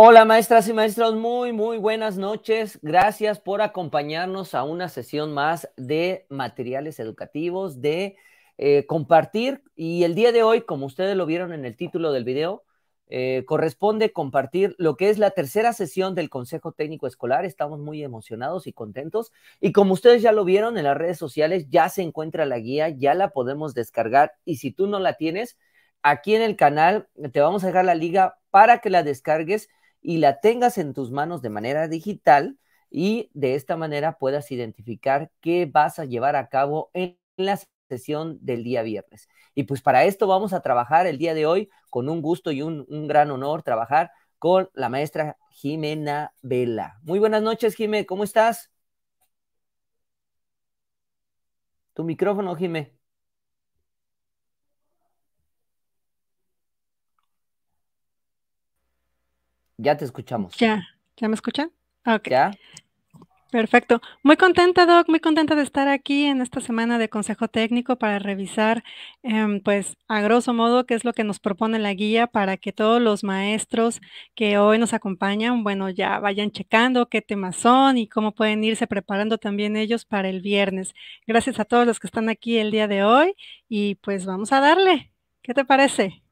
Hola maestras y maestros, muy, muy buenas noches. Gracias por acompañarnos a una sesión más de materiales educativos, de eh, compartir. Y el día de hoy, como ustedes lo vieron en el título del video, eh, corresponde compartir lo que es la tercera sesión del Consejo Técnico Escolar. Estamos muy emocionados y contentos. Y como ustedes ya lo vieron en las redes sociales, ya se encuentra la guía, ya la podemos descargar. Y si tú no la tienes, aquí en el canal te vamos a dejar la liga para que la descargues y la tengas en tus manos de manera digital y de esta manera puedas identificar qué vas a llevar a cabo en la sesión del día viernes. Y pues para esto vamos a trabajar el día de hoy con un gusto y un, gran honor trabajar con la maestra Jimena Vela. Muy buenas noches, Jimé, ¿cómo estás? Tu micrófono, Jimé. Ya te escuchamos. Ya, ¿ya me escuchan? Ok. Ya. Perfecto. Muy contenta, Doc, muy contenta de estar aquí en esta semana de Consejo Técnico para revisar, em, pues, a grosso modo, qué es lo que nos propone la guía para que todos los maestros que hoy nos acompañan, bueno, ya vayan checando qué temas son y cómo pueden irse preparando también ellos para el viernes. Gracias a todos los que están aquí el día de hoy y pues vamos a darle. ¿Qué te parece?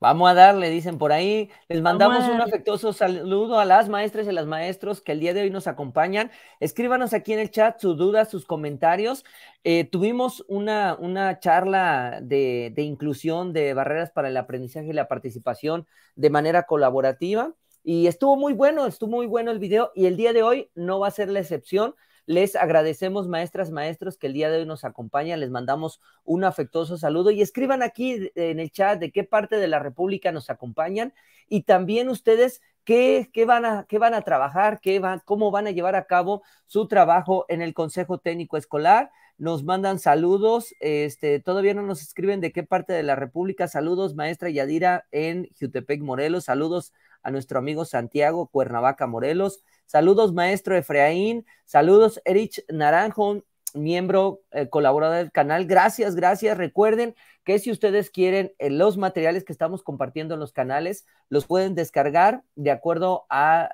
Vamos a darle, dicen por ahí. Les mandamos un afectuoso saludo a las maestras y a las maestros que el día de hoy nos acompañan. Escríbanos aquí en el chat sus dudas, sus comentarios. Eh, tuvimos una, charla de, inclusión de barreras para el aprendizaje y la participación de manera colaborativa. Y estuvo muy bueno, estuvo muy bueno el video y el día de hoy no va a ser la excepción. Les agradecemos, maestras, maestros, que el día de hoy nos acompañan. Les mandamos un afectuoso saludo y escriban aquí en el chat de qué parte de la República nos acompañan y también ustedes ¿Qué, van, a, van a trabajar, van, cómo van a llevar a cabo su trabajo en el Consejo Técnico Escolar. Nos mandan saludos, este, todavía no nos escriben de qué parte de la República. Saludos, maestra Yadira en Jutepec, Morelos. Saludos a nuestro amigo Santiago Cuernavaca, Morelos. Saludos, maestro Efraín. Saludos, Erich Naranjo, miembro eh, colaborador del canal. Gracias, gracias. Recuerden que si ustedes quieren eh, los materiales que estamos compartiendo en los canales, los pueden descargar de acuerdo a,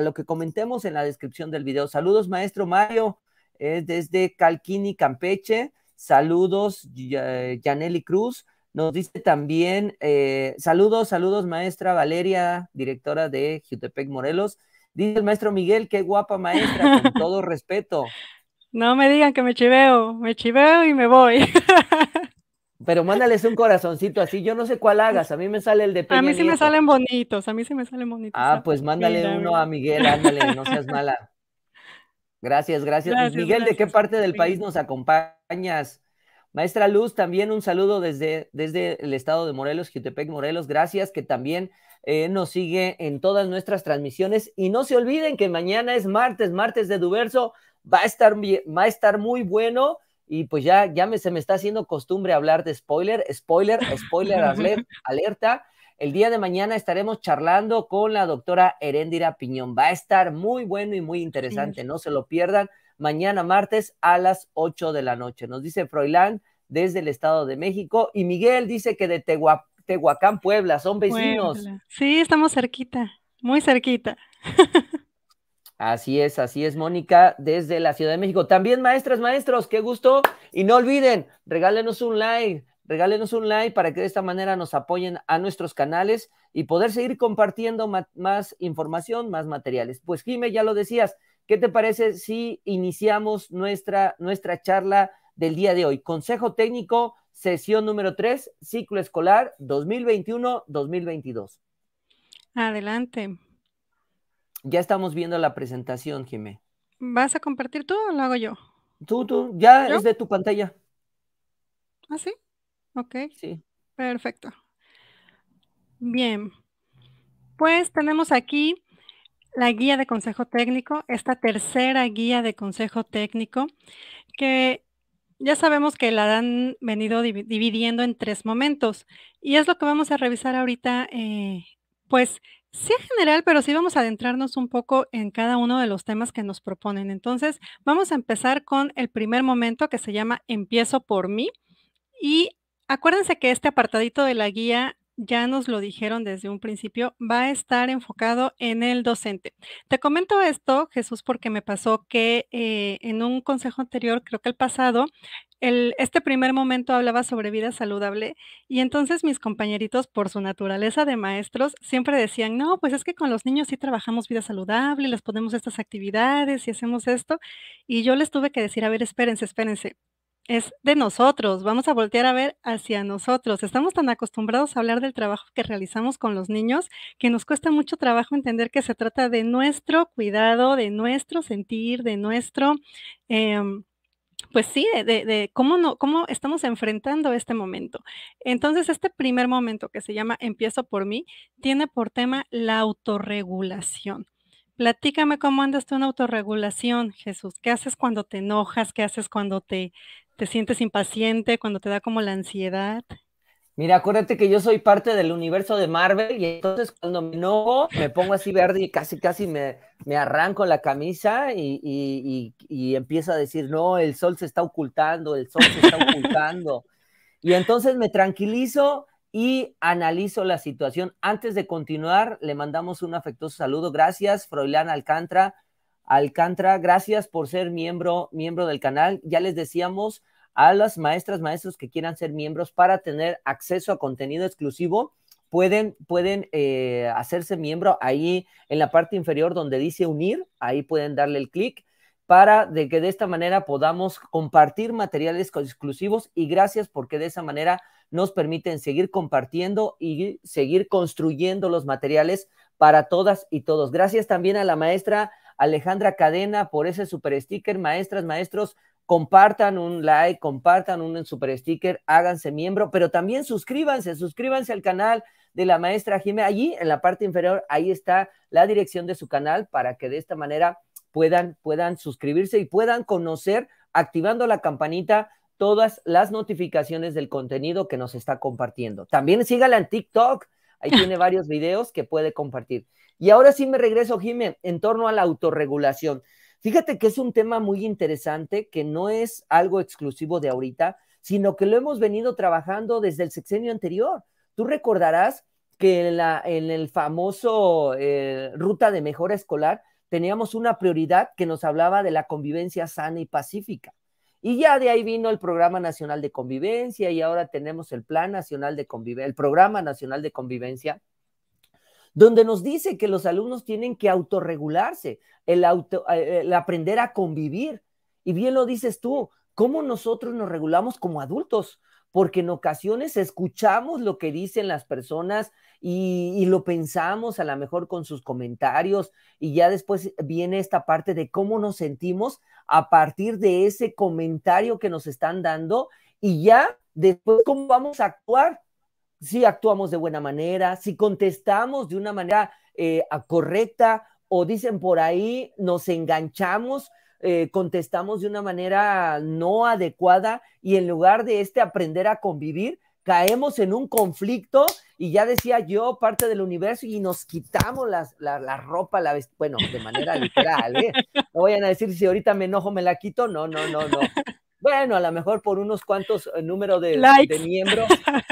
lo que comentemos en la descripción del video. Saludos, maestro Mario, desde Calquini, Campeche. Saludos, eh, Yaneli Cruz. Nos dice también, saludos, saludos, maestra Valeria, directora de Jutepec Morelos. Dice el maestro Miguel, qué guapa maestra, con todo respeto. No me digan que me chiveo, me chiveo y me voy. Pero mándales un corazoncito así, yo no sé cuál hagas, a mí me sale el de A mí sí me salen bonitos, a mí sí me salen bonitos. Ah, pues mándale uno a Miguel, ándale, no seas mala. Gracias, gracias. Miguel, ¿de qué parte del país nos acompañas? Maestra Luz, también un saludo desde, desde el estado de Morelos, Jutepec, Morelos. Gracias, que también eh, nos sigue en todas nuestras transmisiones. Y no se olviden que mañana es martes, martes de Duverso, va a estar, va a estar muy bueno. Y pues ya, ya se me está haciendo costumbre hablar de spoiler, spoiler, spoiler alerta. El día de mañana estaremos charlando con la doctora Heréndira Piñón. Va a estar muy bueno y muy interesante, no se lo pierdan. Mañana martes a las 8 de la noche. Nos dice Froilán desde el Estado de México y Miguel dice que de Tehuap Tehuacán, Puebla, son vecinos. Sí, estamos cerquita, muy cerquita. Así es, así es, Mónica, desde la Ciudad de México. También, maestras, maestros, qué gusto. Y no olviden, regálenos un like, regálenos un like para que de esta manera nos apoyen a nuestros canales y poder seguir compartiendo más información, más materiales. Pues, Jime, ya lo decías, ¿qué te parece si iniciamos nuestra, nuestra charla? del día de hoy. Consejo técnico, sesión número 3, ciclo escolar 2021-2022. Adelante. Ya estamos viendo la presentación, Jimé. ¿Vas a compartir tú o lo hago yo? Tú, tú, ya es de tu pantalla. ¿Ah, sí? Ok. Sí. Perfecto. Bien. Pues tenemos aquí la guía de consejo técnico, esta tercera guía de consejo técnico, que ya sabemos que la han venido dividiendo en tres momentos y es lo que vamos a revisar ahorita, eh, pues sí general, pero sí vamos a adentrarnos un poco en cada uno de los temas que nos proponen. Entonces, vamos a empezar con el primer momento que se llama Empiezo por mí y acuérdense que este apartadito de la guía ya nos lo dijeron desde un principio, va a estar enfocado en el docente. Te comento esto, Jesús, porque me pasó que eh, en un consejo anterior, creo que el pasado, este primer momento hablaba sobre vida saludable y entonces mis compañeritos, por su naturaleza de maestros, siempre decían, no, pues es que con los niños sí trabajamos vida saludable, les ponemos estas actividades y hacemos esto. Y yo les tuve que decir, a ver, espérense, espérense, es de nosotros, vamos a voltear a ver hacia nosotros. Estamos tan acostumbrados a hablar del trabajo que realizamos con los niños que nos cuesta mucho trabajo entender que se trata de nuestro cuidado, de nuestro sentir, de nuestro, em, pues sí, de, cómo, no, cómo estamos enfrentando este momento. Entonces, este primer momento que se llama Empiezo por mí, tiene por tema la autorregulación. Platícame cómo andas tú en autorregulación, Jesús. ¿Qué haces cuando te enojas? ¿Qué haces cuando te, ¿Te sientes impaciente cuando te da como la ansiedad? Mira, acuérdate que yo soy parte del universo de Marvel y entonces cuando me me pongo así verde y casi casi me, me arranco la camisa y, y, y, empiezo a decir, no, el sol se está ocultando, el sol se está ocultando. Y entonces me tranquilizo y analizo la situación. Antes de continuar, le mandamos un afectuoso saludo. Gracias, Froilán Alcantra. Alcantra, gracias por ser miembro, miembro del canal. Ya les decíamos a las maestras, maestros que quieran ser miembros para tener acceso a contenido exclusivo, pueden, pueden eh, hacerse miembro ahí en la parte inferior donde dice unir, ahí pueden darle el clic para de que de esta manera podamos compartir materiales exclusivos y gracias porque de esa manera nos permiten seguir compartiendo y seguir construyendo los materiales para todas y todos. Gracias también a la maestra Alejandra Cadena por ese super sticker. Maestras, maestros, compartan un like, compartan un super sticker, háganse miembro, pero también suscríbanse, suscríbanse al canal de la maestra Jimé. Allí, en la parte inferior, ahí está la dirección de su canal para que de esta manera puedan, puedan suscribirse y puedan conocer, activando la campanita, todas las notificaciones del contenido que nos está compartiendo. También síganla en TikTok Ahí tiene varios videos que puede compartir. Y ahora sí me regreso, Jiménez, en torno a la autorregulación. Fíjate que es un tema muy interesante que no es algo exclusivo de ahorita, sino que lo hemos venido trabajando desde el sexenio anterior. Tú recordarás que en, la, el famoso eh, ruta de mejora escolar teníamos una prioridad que nos hablaba de la convivencia sana y pacífica. Y ya de ahí vino el Programa Nacional de Convivencia y ahora tenemos el Plan Nacional de Convivencia, el Programa Nacional de Convivencia, donde nos dice que los alumnos tienen que autorregularse, eh, eh, el, aprender a convivir. Y bien lo dices tú, ¿cómo nosotros nos regulamos como adultos? Porque en ocasiones escuchamos lo que dicen las personas y, y lo pensamos a lo mejor con sus comentarios y ya después viene esta parte de cómo nos sentimos a partir de ese comentario que nos están dando y ya después cómo vamos a actuar. Si actuamos de buena manera, si contestamos de una manera eh, correcta o dicen por ahí, nos enganchamos, eh, contestamos de una manera no adecuada y en lugar de este aprender a convivir, caemos en un conflicto y ya decía yo parte del universo y nos quitamos las, la, ropa, la bueno, de manera literal, ¿eh? No vayan a decir si ahorita me enojo, me la quito, no, no, no, no. Bueno, a lo mejor por unos cuantos eh, números de, de, miembros,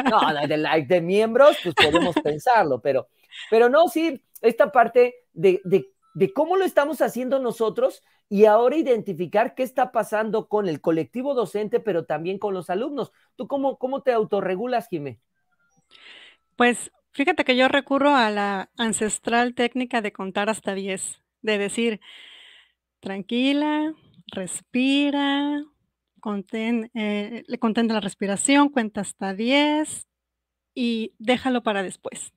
no, de like de miembros, pues podemos pensarlo, pero, pero no, sí, esta parte de, cómo lo estamos haciendo nosotros y ahora identificar qué está pasando con el colectivo docente, pero también con los alumnos. ¿Tú cómo, cómo te autorregulas, Jimé? Pues fíjate que yo recurro a la ancestral técnica de contar hasta 10, de decir, tranquila, respira, contén, eh, la respiración, cuenta hasta 10 y déjalo para después.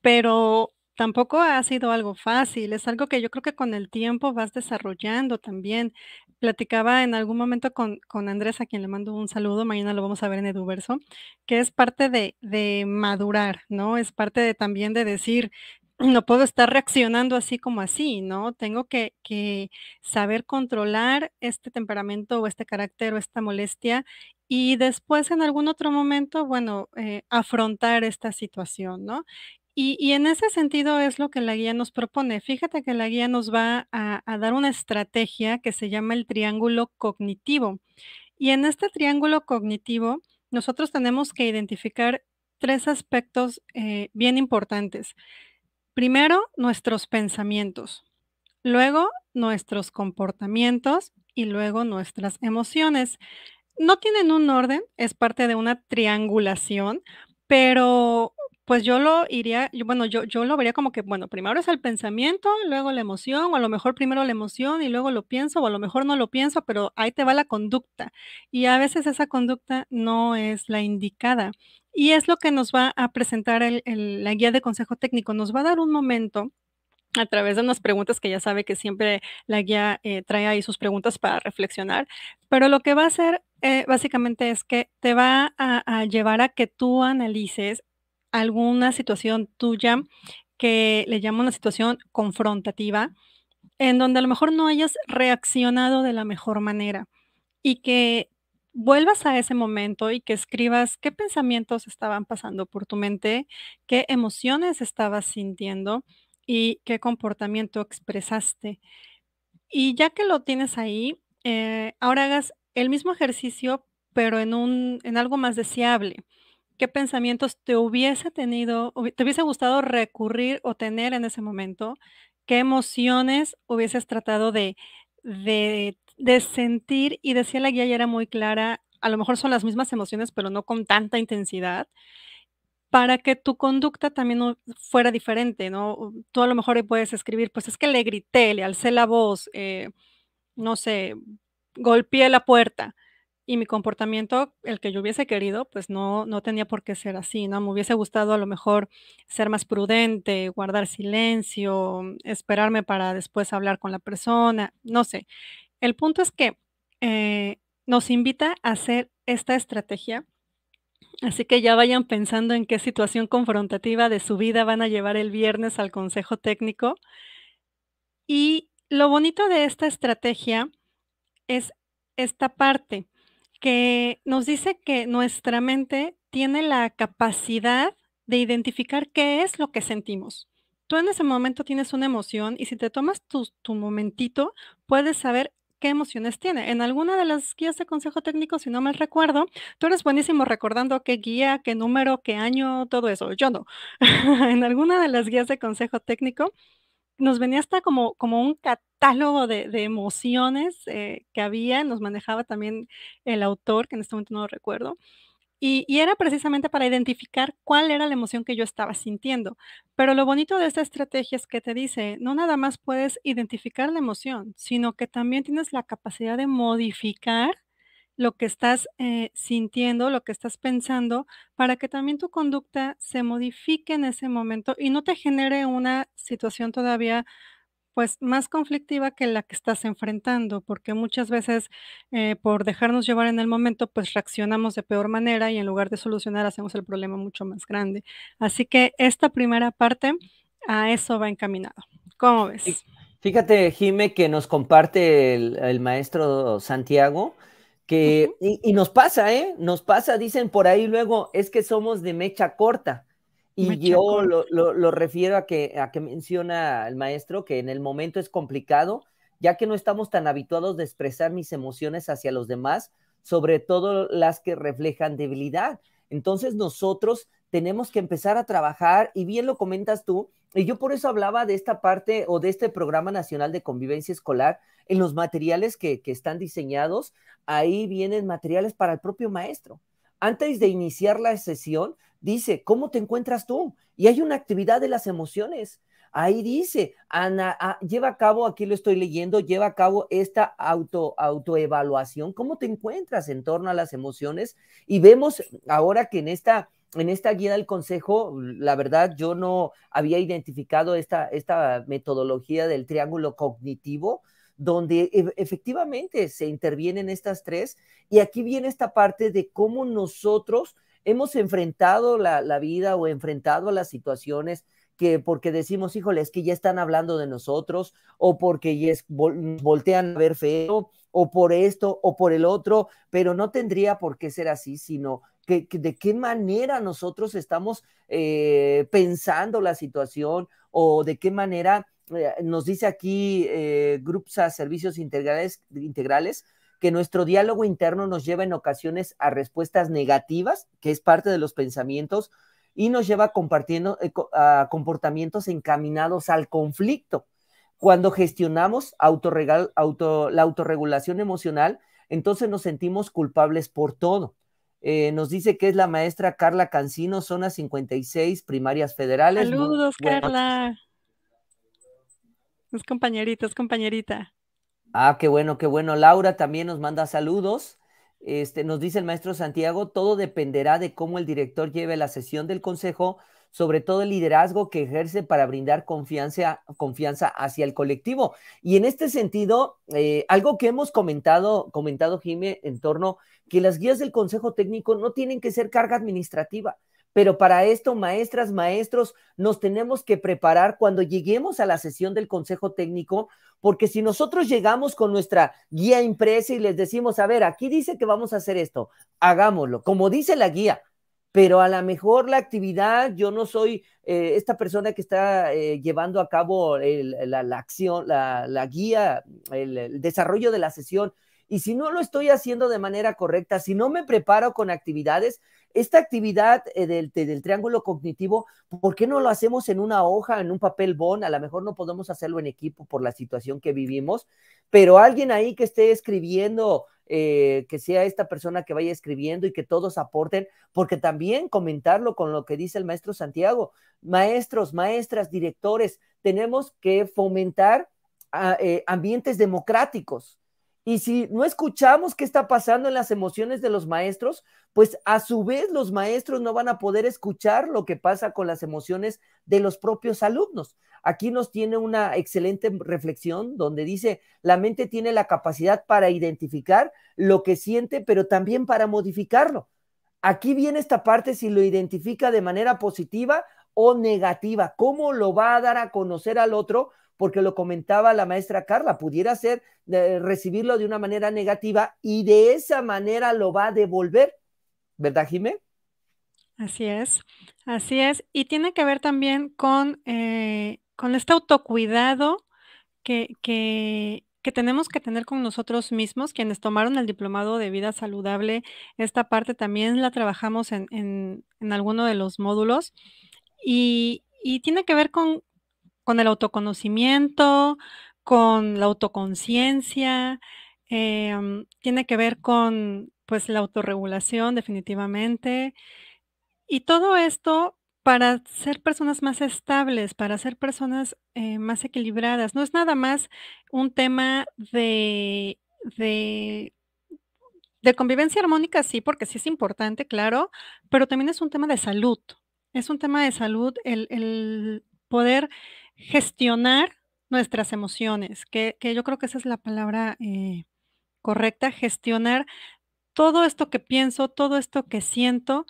Pero tampoco ha sido algo fácil, es algo que yo creo que con el tiempo vas desarrollando también. Platicaba en algún momento con, Andrés, a quien le mando un saludo, mañana lo vamos a ver en Eduverso, que es parte de, madurar, ¿no? Es parte de, también de decir, no puedo estar reaccionando así como así, ¿no? Tengo que, saber controlar este temperamento o este carácter o esta molestia y después en algún otro momento, bueno, eh, afrontar esta situación, ¿no? Y, en ese sentido es lo que la guía nos propone. Fíjate que la guía nos va a, dar una estrategia que se llama el triángulo cognitivo. Y en este triángulo cognitivo, nosotros tenemos que identificar tres aspectos eh, bien importantes. Primero, nuestros pensamientos, luego nuestros comportamientos y luego nuestras emociones. No tienen un orden, es parte de una triangulación, pero pues yo lo iría, bueno, yo, yo lo vería como que, bueno, primero es el pensamiento, luego la emoción, o a lo mejor primero la emoción y luego lo pienso, o a lo mejor no lo pienso, pero ahí te va la conducta. Y a veces esa conducta no es la indicada. Y es lo que nos va a presentar la guía de consejo técnico. Nos va a dar un momento a través de unas preguntas que ya sabe que siempre la guía eh, trae ahí sus preguntas para reflexionar, pero lo que va a hacer eh, básicamente es que te va a, llevar a que tú analices alguna situación tuya que le llamo una situación confrontativa, en donde a lo mejor no hayas reaccionado de la mejor manera y que vuelvas a ese momento y que escribas qué pensamientos estaban pasando por tu mente, qué emociones estabas sintiendo y qué comportamiento expresaste. Y ya que lo tienes ahí, eh, ahora hagas el mismo ejercicio, pero en algo más deseable qué pensamientos te hubiese tenido, te hubiese gustado recurrir o tener en ese momento, qué emociones hubieses tratado de, de, sentir y decía la guía ya era muy clara, a lo mejor son las mismas emociones, pero no con tanta intensidad para que tu conducta también fuera diferente, ¿no? Tú a lo mejor puedes escribir, pues es que le grité, le alcé la voz, eh, no sé, golpeé la puerta y mi comportamiento, el que yo hubiese querido, pues no, no tenía por qué ser así, ¿no? Me hubiese gustado a lo mejor ser más prudente, guardar silencio, esperarme para después hablar con la persona, no sé. El punto es que eh, nos invita a hacer esta estrategia, así que ya vayan pensando en qué situación confrontativa de su vida van a llevar el viernes al Consejo Técnico. Y lo bonito de esta estrategia es esta parte que nos dice que nuestra mente tiene la capacidad de identificar qué es lo que sentimos. Tú en ese momento tienes una emoción y si te tomas tu, tu momentito, puedes saber qué emociones tiene. En alguna de las guías de consejo técnico, si no me recuerdo, tú eres buenísimo recordando qué guía, qué número, qué año, todo eso. Yo no. en alguna de las guías de consejo técnico, nos venía hasta como, como un catálogo de, emociones eh, que había, nos manejaba también el autor, que en este momento no recuerdo, y, y, era precisamente para identificar cuál era la emoción que yo estaba sintiendo. Pero lo bonito de esta estrategia es que te dice, no nada más puedes identificar la emoción, sino que también tienes la capacidad de modificar lo que estás eh, sintiendo, lo que estás pensando, para que también tu conducta se modifique en ese momento y no te genere una situación todavía pues más conflictiva que la que estás enfrentando, porque muchas veces eh, por dejarnos llevar en el momento, pues reaccionamos de peor manera y en lugar de solucionar hacemos el problema mucho más grande. Así que esta primera parte a eso va encaminado. ¿Cómo ves? Fíjate, Jime, que nos comparte el maestro Santiago, y, nos pasa, ¿eh? Nos pasa, dicen por ahí luego, es que somos de mecha corta. Y yo Lo, refiero a que, a que menciona el maestro que en el momento es complicado, ya que no estamos tan habituados de expresar mis emociones hacia los demás, sobre todo las que reflejan debilidad. Entonces nosotros tenemos que empezar a trabajar y bien lo comentas tú, y yo por eso hablaba de esta parte o de este programa nacional de convivencia escolar, en los materiales que, están diseñados, ahí vienen materiales para el propio maestro. Antes de iniciar la sesión, dice, ¿cómo te encuentras tú? Y hay una actividad de las emociones. Ahí dice, Ana, ah, lleva a cabo, aquí lo estoy leyendo, lleva a cabo esta auto, autoevaluación, cómo te encuentras en torno a las emociones. Y vemos ahora que en esta en esta guía del consejo, la verdad, yo no había identificado esta, esta metodología del triángulo cognitivo, donde efectivamente se intervienen estas tres. Y aquí viene esta parte de cómo nosotros hemos enfrentado la, vida o enfrentado a las situaciones que porque decimos, híjole, es que ya están hablando de nosotros, o porque ya voltean a ver feo, o por esto, o por el otro, pero no tendría por qué ser así, sino de qué manera nosotros estamos eh, pensando la situación o de qué manera eh, nos dice aquí eh, Grupsa Servicios integrales, que nuestro diálogo interno nos lleva en ocasiones a respuestas negativas, que es parte de los pensamientos, y nos lleva compartiendo, eh, a comportamientos encaminados al conflicto. Cuando gestionamos auto, la autorregulación emocional, entonces nos sentimos culpables por todo. Eh, nos dice que es la maestra Carla Cancino, zona 56, primarias federales. Saludos, Carla. Los compañeritos, compañerita. Ah, qué bueno, qué bueno. Laura también nos manda saludos. Este, nos dice el maestro Santiago, todo dependerá de cómo el director lleve la sesión del consejo, sobre todo el liderazgo que ejerce para brindar confianza, confianza hacia el colectivo. Y en este sentido, eh, algo que hemos comentado, comentado Jime, en torno que las guías del Consejo Técnico no tienen que ser carga administrativa, pero para esto, maestras, maestros, nos tenemos que preparar cuando lleguemos a la sesión del Consejo Técnico, porque si nosotros llegamos con nuestra guía impresa y les decimos, a ver, aquí dice que vamos a hacer esto, hagámoslo, como dice la guía, pero a lo mejor la actividad, yo no soy eh, esta persona que está eh, llevando a cabo la, acción, la, guía, el desarrollo de la sesión, y si no lo estoy haciendo de manera correcta, si no me preparo con actividades, esta actividad eh, del, triángulo cognitivo, ¿por qué no lo hacemos en una hoja, en un papel bon? A lo mejor no podemos hacerlo en equipo por la situación que vivimos, pero alguien ahí que esté escribiendo, eh, que sea esta persona que vaya escribiendo y que todos aporten, porque también comentarlo con lo que dice el maestro Santiago, maestros, maestras, directores, tenemos que fomentar ah, eh, ambientes democráticos y si no escuchamos qué está pasando en las emociones de los maestros, pues a su vez los maestros no van a poder escuchar lo que pasa con las emociones de los propios alumnos. Aquí nos tiene una excelente reflexión donde dice, la mente tiene la capacidad para identificar lo que siente, pero también para modificarlo. Aquí viene esta parte si lo identifica de manera positiva o negativa, cómo lo va a dar a conocer al otro porque lo comentaba la maestra Carla, pudiera ser recibirlo de una manera negativa y de esa manera lo va a devolver, ¿verdad, Jimé? Así es, así es. Y tiene que ver también con, eh, con este autocuidado que, tenemos que tener con nosotros mismos, quienes tomaron el diplomado de vida saludable, esta parte también la trabajamos en, alguno de los módulos y, tiene que ver con con el autoconocimiento, con la autoconciencia, em, tiene que ver con pues la autorregulación definitivamente. Y todo esto para ser personas más estables, para ser personas eh, más equilibradas. No es nada más un tema de, de, convivencia armónica, sí, porque sí es importante, claro, pero también es un tema de salud. Es un tema de salud el, el poder gestionar nuestras emociones, que, yo creo que esa es la palabra eh, correcta, gestionar todo esto que pienso, todo esto que siento,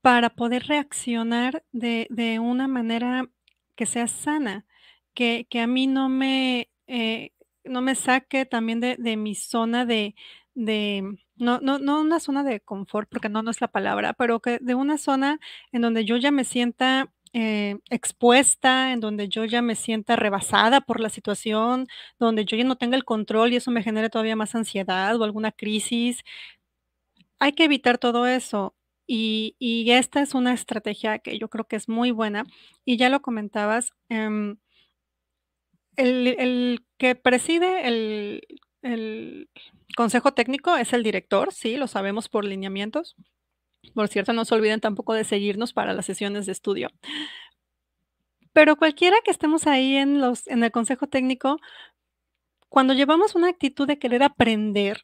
para poder reaccionar de, una manera que sea sana, que, a mí no me, eh, no me saque también de, mi zona de, no, no, una zona de confort, porque no, no es la palabra, pero que de una zona en donde yo ya me sienta eh, expuesta, en donde yo ya me sienta rebasada por la situación, donde yo ya no tenga el control y eso me genere todavía más ansiedad o alguna crisis. Hay que evitar todo eso. Y, esta es una estrategia que yo creo que es muy buena. Y ya lo comentabas, em, el, que preside el consejo técnico es el director, sí, lo sabemos por lineamientos, por cierto, no se olviden tampoco de seguirnos para las sesiones de estudio. Pero cualquiera que estemos ahí en, los, en el consejo técnico, cuando llevamos una actitud de querer aprender,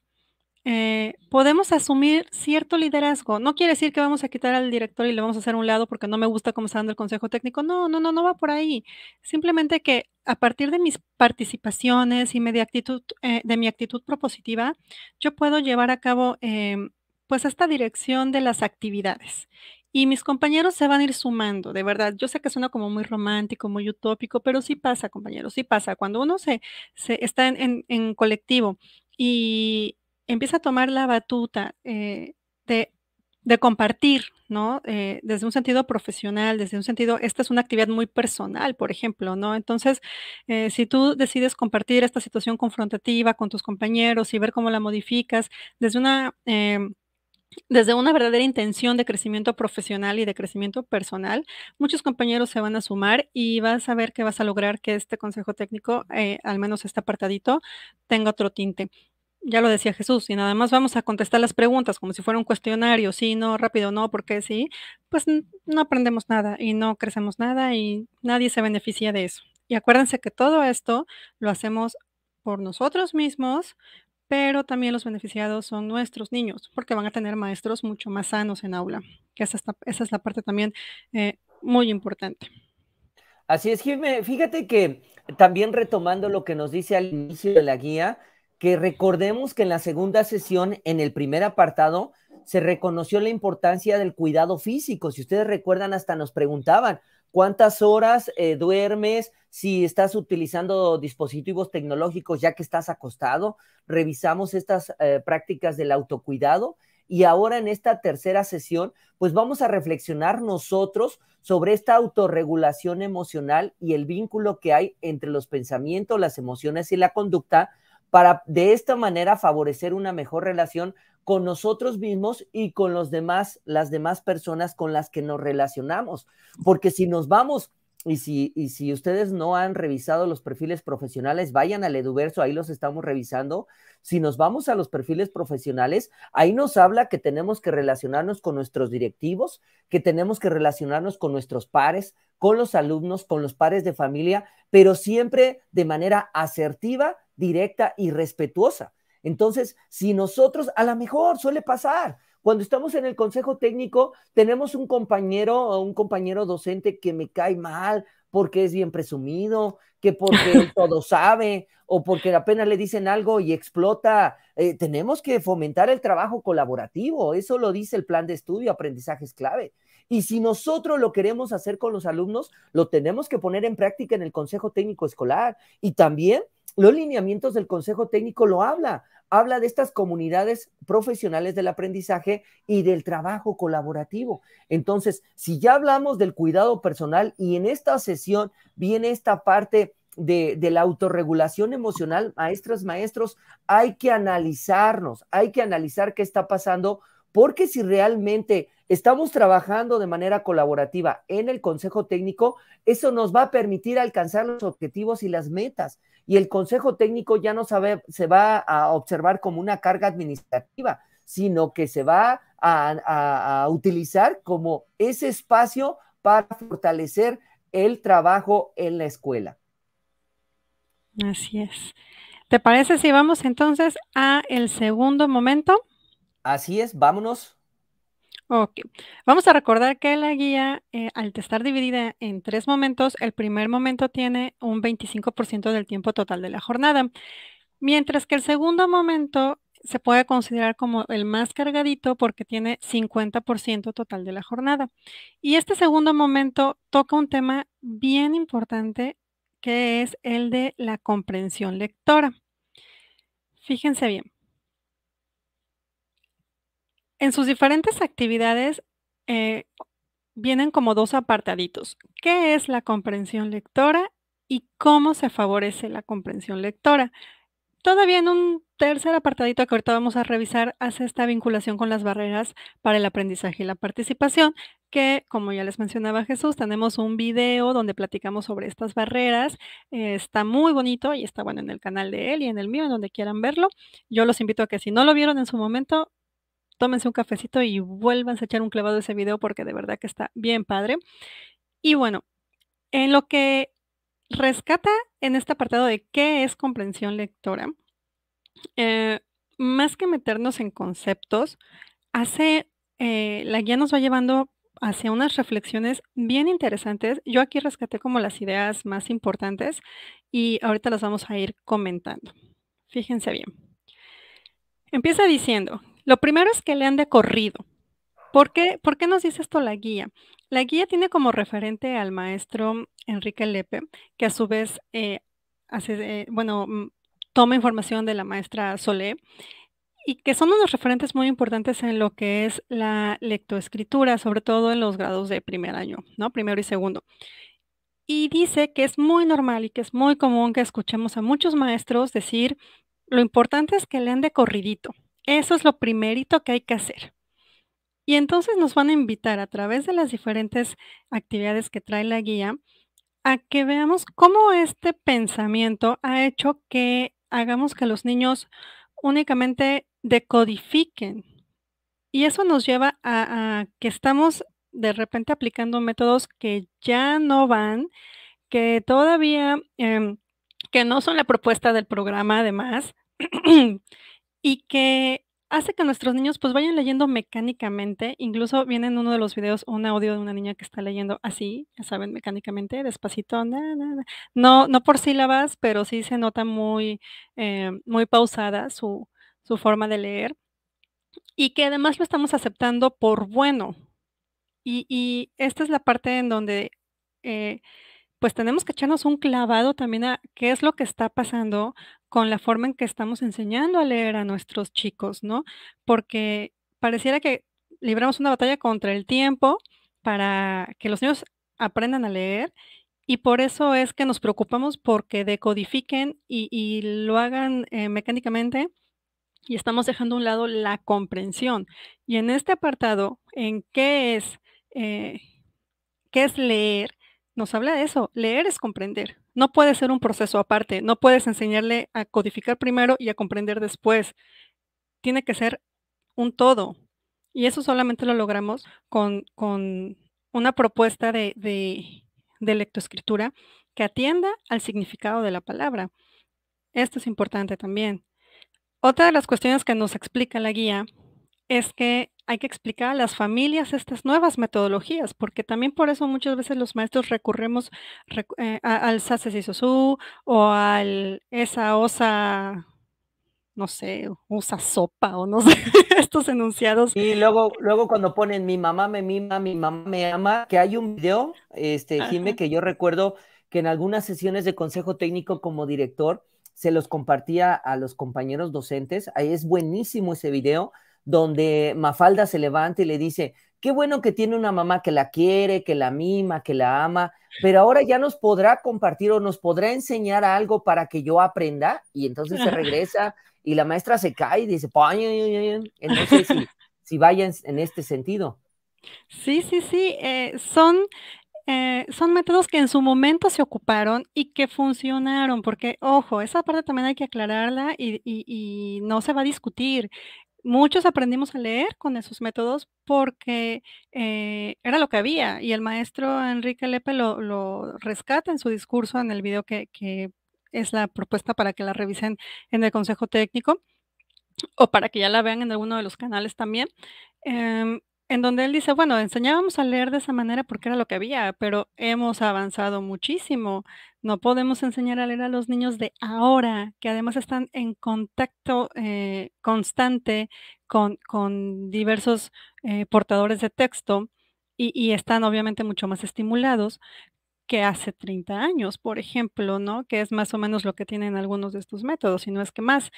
eh, podemos asumir cierto liderazgo. No quiere decir que vamos a quitar al director y le vamos a hacer un lado porque no me gusta cómo está dando el consejo técnico. No, no, no, no va por ahí. Simplemente que a partir de mis participaciones y de, actitud, eh, de mi actitud propositiva, yo puedo llevar a cabo em, pues esta dirección de las actividades. Y mis compañeros se van a ir sumando, de verdad. Yo sé que suena como muy romántico, muy utópico, pero sí pasa, compañeros, sí pasa. Cuando uno se, está en, colectivo y empieza a tomar la batuta eh, de, compartir, ¿no? Eh, desde un sentido profesional, desde un sentido, esta es una actividad muy personal, por ejemplo, ¿no? Entonces, eh, si tú decides compartir esta situación confrontativa con tus compañeros y ver cómo la modificas desde una em, desde una verdadera intención de crecimiento profesional y de crecimiento personal, muchos compañeros se van a sumar y vas a ver que vas a lograr que este consejo técnico, eh, al menos este apartadito, tenga otro tinte. Ya lo decía Jesús, y nada más vamos a contestar las preguntas como si fuera un cuestionario, sí, no, rápido, no, porque sí, pues no aprendemos nada y no crecemos nada y nadie se beneficia de eso. Y acuérdense que todo esto lo hacemos por nosotros mismos, pero también los beneficiados son nuestros niños, porque van a tener maestros mucho más sanos en aula, que esa, es la parte también eh, muy importante. Así es, Jimé, fíjate que también retomando lo que nos dice al inicio de la guía, que recordemos que en la segunda sesión, en el primer apartado, se reconoció la importancia del cuidado físico. Si ustedes recuerdan, hasta nos preguntaban, cuántas horas eh, duermes, si estás utilizando dispositivos tecnológicos ya que estás acostado. Revisamos estas eh, prácticas del autocuidado. Y ahora en esta tercera sesión, pues vamos a reflexionar nosotros sobre esta autorregulación emocional y el vínculo que hay entre los pensamientos, las emociones y la conducta para de esta manera favorecer una mejor relación con nosotros mismos y con los demás, las demás personas con las que nos relacionamos. Porque si nos vamos y si, y si ustedes no han revisado los perfiles profesionales, vayan al Eduverso, ahí los estamos revisando. Si nos vamos a los perfiles profesionales, ahí nos habla que tenemos que relacionarnos con nuestros directivos, que tenemos que relacionarnos con nuestros pares, con los alumnos, con los pares de familia, pero siempre de manera asertiva, directa y respetuosa. Entonces, si nosotros, a lo mejor suele pasar, cuando estamos en el consejo técnico, tenemos un compañero o un compañero docente que me cae mal porque es bien presumido, que porque todo sabe o porque apenas le dicen algo y explota. Eh, tenemos que fomentar el trabajo colaborativo, eso lo dice el plan de estudio, aprendizaje es clave. Y si nosotros lo queremos hacer con los alumnos, lo tenemos que poner en práctica en el Consejo Técnico Escolar y también los lineamientos del Consejo Técnico lo habla, habla de estas comunidades profesionales del aprendizaje y del trabajo colaborativo. Entonces, si ya hablamos del cuidado personal y en esta sesión viene esta parte de, la autorregulación emocional, maestras, maestros, hay que analizarnos, hay que analizar qué está pasando, porque si realmente estamos trabajando de manera colaborativa en el Consejo Técnico, eso nos va a permitir alcanzar los objetivos y las metas y el Consejo Técnico ya no sabe, se va a observar como una carga administrativa, sino que se va a, a utilizar como ese espacio para fortalecer el trabajo en la escuela. Así es. ¿Te parece si vamos entonces a el segundo momento? Así es, vámonos. Ok, vamos a recordar que la guía, eh, al estar dividida en tres momentos, el primer momento tiene un 25% del tiempo total de la jornada, mientras que el segundo momento se puede considerar como el más cargadito porque tiene 50% total de la jornada. Y este segundo momento toca un tema bien importante que es el de la comprensión lectora. Fíjense bien, en sus diferentes actividades eh, vienen como dos apartaditos. ¿Qué es la comprensión lectora y cómo se favorece la comprensión lectora? Todavía en un tercer apartadito que ahorita vamos a revisar hace esta vinculación con las barreras para el aprendizaje y la participación, que como ya les mencionaba Jesús, tenemos un video donde platicamos sobre estas barreras. Eh, está muy bonito y está bueno en el canal de él y en el mío, en donde quieran verlo. Yo los invito a que si no lo vieron en su momento, tómense un cafecito y vuélvanse a echar un clavado a ese video porque de verdad que está bien padre. Y bueno, en lo que rescata en este apartado de qué es comprensión lectora, eh, más que meternos en conceptos, hace, eh, la guía nos va llevando hacia unas reflexiones bien interesantes. Yo aquí rescaté como las ideas más importantes y ahorita las vamos a ir comentando. Fíjense bien. Empieza diciendo lo primero es que lean de corrido. ¿Por qué, nos dice esto la guía? La guía tiene como referente al maestro Enrique Lepe, que a su vez eh, hace, eh, bueno, mm, toma información de la maestra Solé y que son unos referentes muy importantes en lo que es la lectoescritura, sobre todo en los grados de primer año, ¿no? Primero y segundo. Y dice que es muy normal y que es muy común que escuchemos a muchos maestros decir, lo importante es que lean de corridito, eso es lo primerito que hay que hacer. Y entonces nos van a invitar a través de las diferentes actividades que trae la guía a que veamos cómo este pensamiento ha hecho que hagamos que los niños únicamente decodifiquen. Y eso nos lleva a, que estamos de repente aplicando métodos que ya no van, que todavía, em, que no son la propuesta del programa además, y que hace que nuestros niños pues vayan leyendo mecánicamente, incluso viene en uno de los videos un audio de una niña que está leyendo así, ya saben, mecánicamente, despacito, no no por sílabas, pero sí se nota muy, eh, muy pausada su, forma de leer y que además lo estamos aceptando por bueno. Y, y esta es la parte en donde eh, pues tenemos que echarnos un clavado también a qué es lo que está pasando con la forma en que estamos enseñando a leer a nuestros chicos, ¿no? Porque pareciera que libramos una batalla contra el tiempo para que los niños aprendan a leer y por eso es que nos preocupamos porque decodifiquen y, lo hagan eh, mecánicamente y estamos dejando a un lado la comprensión. Y en este apartado, en qué es, eh, qué es leer, nos habla de eso. Leer es comprender. No puede ser un proceso aparte. No puedes enseñarle a codificar primero y a comprender después. Tiene que ser un todo. Y eso solamente lo logramos con, una propuesta de, de, de lectoescritura que atienda al significado de la palabra. Esto es importante también. Otra de las cuestiones que nos explica la guía es que hay que explicar a las familias estas nuevas metodologías, porque también por eso muchas veces los maestros recurrimos eh, al SACES y o al esa osa, no sé, usa sopa o no sé, estos enunciados. Y luego, luego cuando ponen mi mamá me mima, mi mamá me ama, que hay un video, este, que yo recuerdo que en algunas sesiones de consejo técnico como director se los compartía a los compañeros docentes. Ahí es buenísimo ese video donde Mafalda se levanta y le dice, qué bueno que tiene una mamá que la quiere, que la mima, que la ama, pero ahora ya nos podrá compartir o nos podrá enseñar algo para que yo aprenda. Y entonces se regresa y la maestra se cae y dice, entonces si, si vayan en este sentido. Sí, sí, sí, eh, son, eh, son métodos que en su momento se ocuparon y que funcionaron, porque, ojo, esa parte también hay que aclararla y no se va a discutir muchos aprendimos a leer con esos métodos porque eh, era lo que había y el maestro Enrique Lepe lo, rescata en su discurso en el video que, es la propuesta para que la revisen en el Consejo Técnico o para que ya la vean en alguno de los canales también. Em, en donde él dice, bueno, enseñábamos a leer de esa manera porque era lo que había, pero hemos avanzado muchísimo. No podemos enseñar a leer a los niños de ahora, que además están en contacto eh, constante con, con diversos eh, portadores de texto y, están obviamente mucho más estimulados que hace 30 años, por ejemplo, ¿no? Que es más o menos lo que tienen algunos de estos métodos, y no es que más.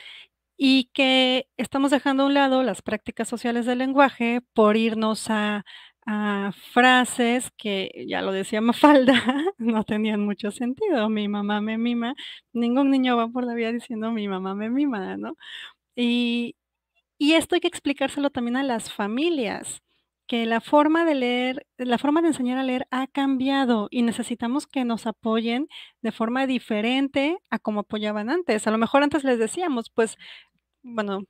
Y que estamos dejando a un lado las prácticas sociales del lenguaje por irnos a a frases que, ya lo decía Mafalda, no tenían mucho sentido. Mi mamá me mima. Ningún niño va por la vida diciendo mi mamá me mima, ¿no? Y, y esto hay que explicárselo también a las familias que la forma de leer, la forma de enseñar a leer ha cambiado y necesitamos que nos apoyen de forma diferente a como apoyaban antes. A lo mejor antes les decíamos, pues, bueno,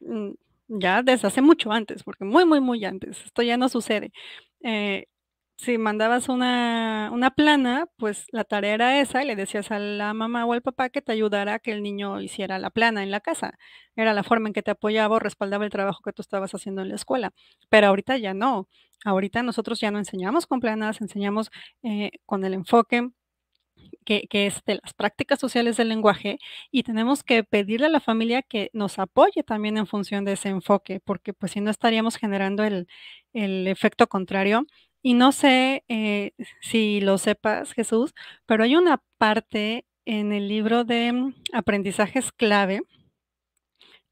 mm, ya desde hace mucho antes, porque muy, muy, muy antes, esto ya no sucede. Eh, si mandabas una, plana, pues la tarea era esa y le decías a la mamá o al papá que te ayudara a que el niño hiciera la plana en la casa. Era la forma en que te apoyaba o respaldaba el trabajo que tú estabas haciendo en la escuela. Pero ahorita ya no. Ahorita nosotros ya no enseñamos con planas, enseñamos eh, con el enfoque que, es de las prácticas sociales del lenguaje y tenemos que pedirle a la familia que nos apoye también en función de ese enfoque, porque pues si no estaríamos generando el, efecto contrario. Y no sé eh, si lo sepas, Jesús, pero hay una parte en el libro de mm, aprendizajes clave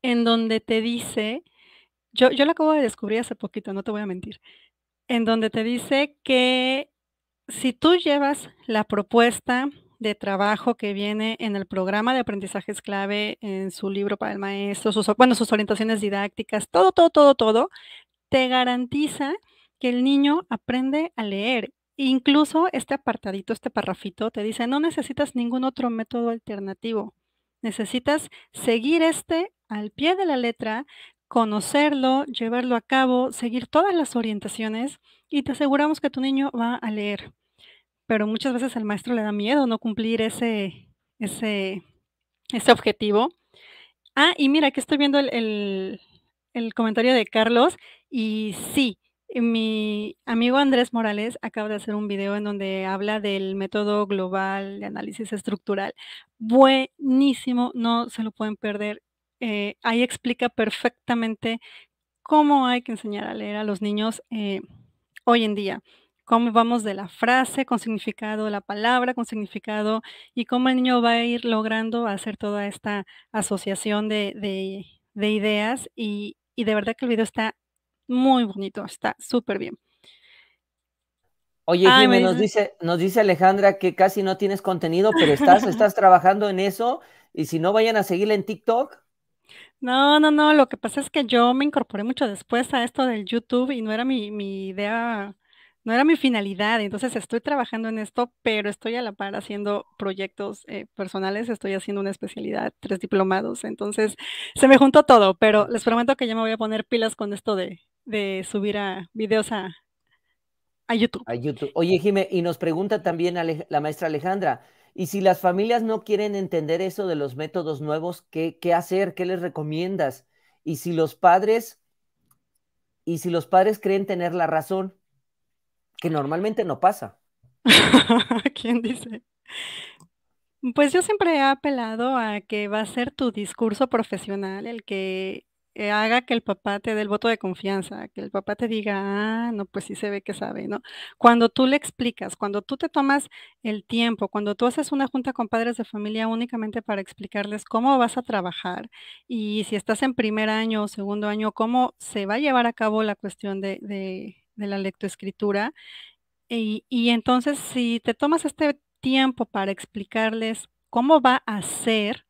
en donde te dice, yo, yo lo acabo de descubrir hace poquito, no te voy a mentir, en donde te dice que si tú llevas la propuesta de trabajo que viene en el programa de aprendizajes clave, en su libro para el maestro, sus, sus orientaciones didácticas, todo, todo, todo, todo, te garantiza que el niño aprende a leer. Incluso este apartadito, este parrafito, te dice, no necesitas ningún otro método alternativo. Necesitas seguir este al pie de la letra, conocerlo, llevarlo a cabo, seguir todas las orientaciones y te aseguramos que tu niño va a leer pero muchas veces al maestro le da miedo no cumplir ese, ese, objetivo. Ah, y mira, que estoy viendo el, comentario de Carlos y sí, mi amigo Andrés Morales acaba de hacer un video en donde habla del método global de análisis estructural. Buenísimo, no se lo pueden perder. Eh, ahí explica perfectamente cómo hay que enseñar a leer a los niños eh, hoy en día cómo vamos de la frase con significado, la palabra con significado y cómo el niño va a ir logrando hacer toda esta asociación de, ideas y, de verdad que el video está muy bonito, está súper bien. Oye, nos dice, nos dice Alejandra que casi no tienes contenido, pero estás, estás trabajando en eso. Y si no, vayan a seguirle en TikTok. No, no, no. Lo que pasa es que yo me incorporé mucho después a esto del YouTube y no era mi, mi idea no era mi finalidad, entonces estoy trabajando en esto, pero estoy a la par haciendo proyectos eh, personales, estoy haciendo una especialidad, tres diplomados, entonces se me juntó todo, pero les prometo que ya me voy a poner pilas con esto de, de subir a videos a, YouTube. A YouTube. Oye, Jimé, y nos pregunta también la maestra Alejandra, y si las familias no quieren entender eso de los métodos nuevos, ¿qué, qué hacer? ¿Qué les recomiendas? Y si los padres, y si los padres creen tener la razón, que normalmente no pasa. ¿Quién dice? Pues yo siempre he apelado a que va a ser tu discurso profesional el que eh, haga que el papá te dé el voto de confianza, que el papá te diga, ah, no, pues sí se ve que sabe, ¿no? Cuando tú le explicas, cuando tú te tomas el tiempo, cuando tú haces una junta con padres de familia únicamente para explicarles cómo vas a trabajar y si estás en primer año o segundo año, cómo se va a llevar a cabo la cuestión de, de de la lectoescritura. Y, entonces, si te tomas este tiempo para explicarles cómo va a ser,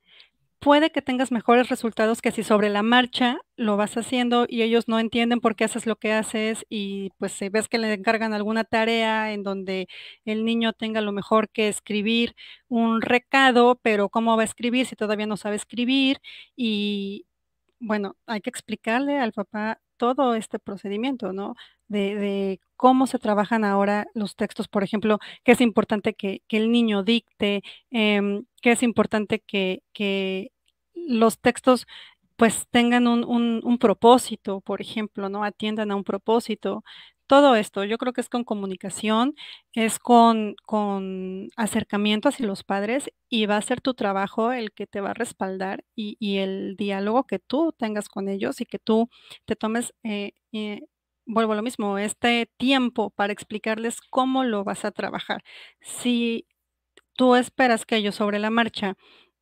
puede que tengas mejores resultados que si sobre la marcha lo vas haciendo y ellos no entienden por qué haces lo que haces y pues ves que le encargan alguna tarea en donde el niño tenga lo mejor que escribir un recado, pero cómo va a escribir si todavía no sabe escribir y bueno, hay que explicarle al papá todo este procedimiento, ¿no? de, cómo se trabajan ahora los textos, por ejemplo, qué es importante que, el niño dicte, qué em, que es importante que, los textos pues tengan un, propósito, por ejemplo, ¿no? Atiendan a un propósito. Todo esto, yo creo que es con comunicación, es con, con acercamiento hacia los padres y va a ser tu trabajo el que te va a respaldar y, el diálogo que tú tengas con ellos y que tú te tomes eh, eh vuelvo a lo mismo, este tiempo para explicarles cómo lo vas a trabajar. Si tú esperas que ellos sobre la marcha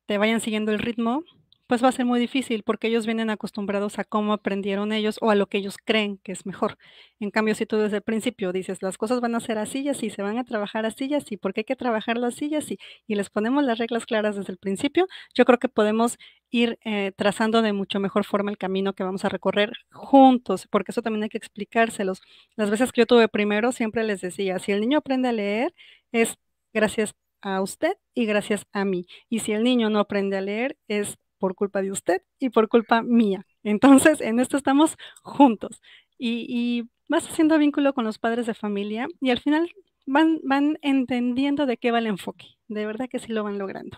te vayan siguiendo el ritmo, pues va a ser muy difícil porque ellos vienen acostumbrados a cómo aprendieron ellos o a lo que ellos creen que es mejor. En cambio, si tú desde el principio dices, las cosas van a ser así y así, se van a trabajar así y así, porque hay que trabajarlo así y así, y les ponemos las reglas claras desde el principio, yo creo que podemos ir eh, trazando de mucho mejor forma el camino que vamos a recorrer juntos, porque eso también hay que explicárselos. Las veces que yo tuve primero, siempre les decía, si el niño aprende a leer, es gracias a usted y gracias a mí. Y si el niño no aprende a leer, es por culpa de usted y por culpa mía. Entonces, en esto estamos juntos. Y, vas haciendo vínculo con los padres de familia y al final van, van entendiendo de qué va el enfoque. De verdad que sí lo van logrando.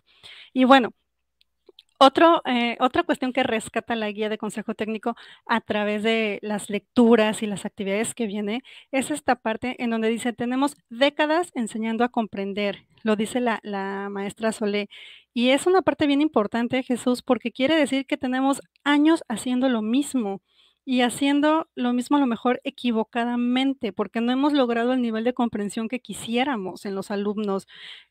Y bueno, eh, otra cuestión que rescata la guía de consejo técnico a través de las lecturas y las actividades que viene es esta parte en donde dice, tenemos décadas enseñando a comprender, lo dice la, la maestra Solé. Y es una parte bien importante, Jesús, porque quiere decir que tenemos años haciendo lo mismo y haciendo lo mismo a lo mejor equivocadamente, porque no hemos logrado el nivel de comprensión que quisiéramos en los alumnos.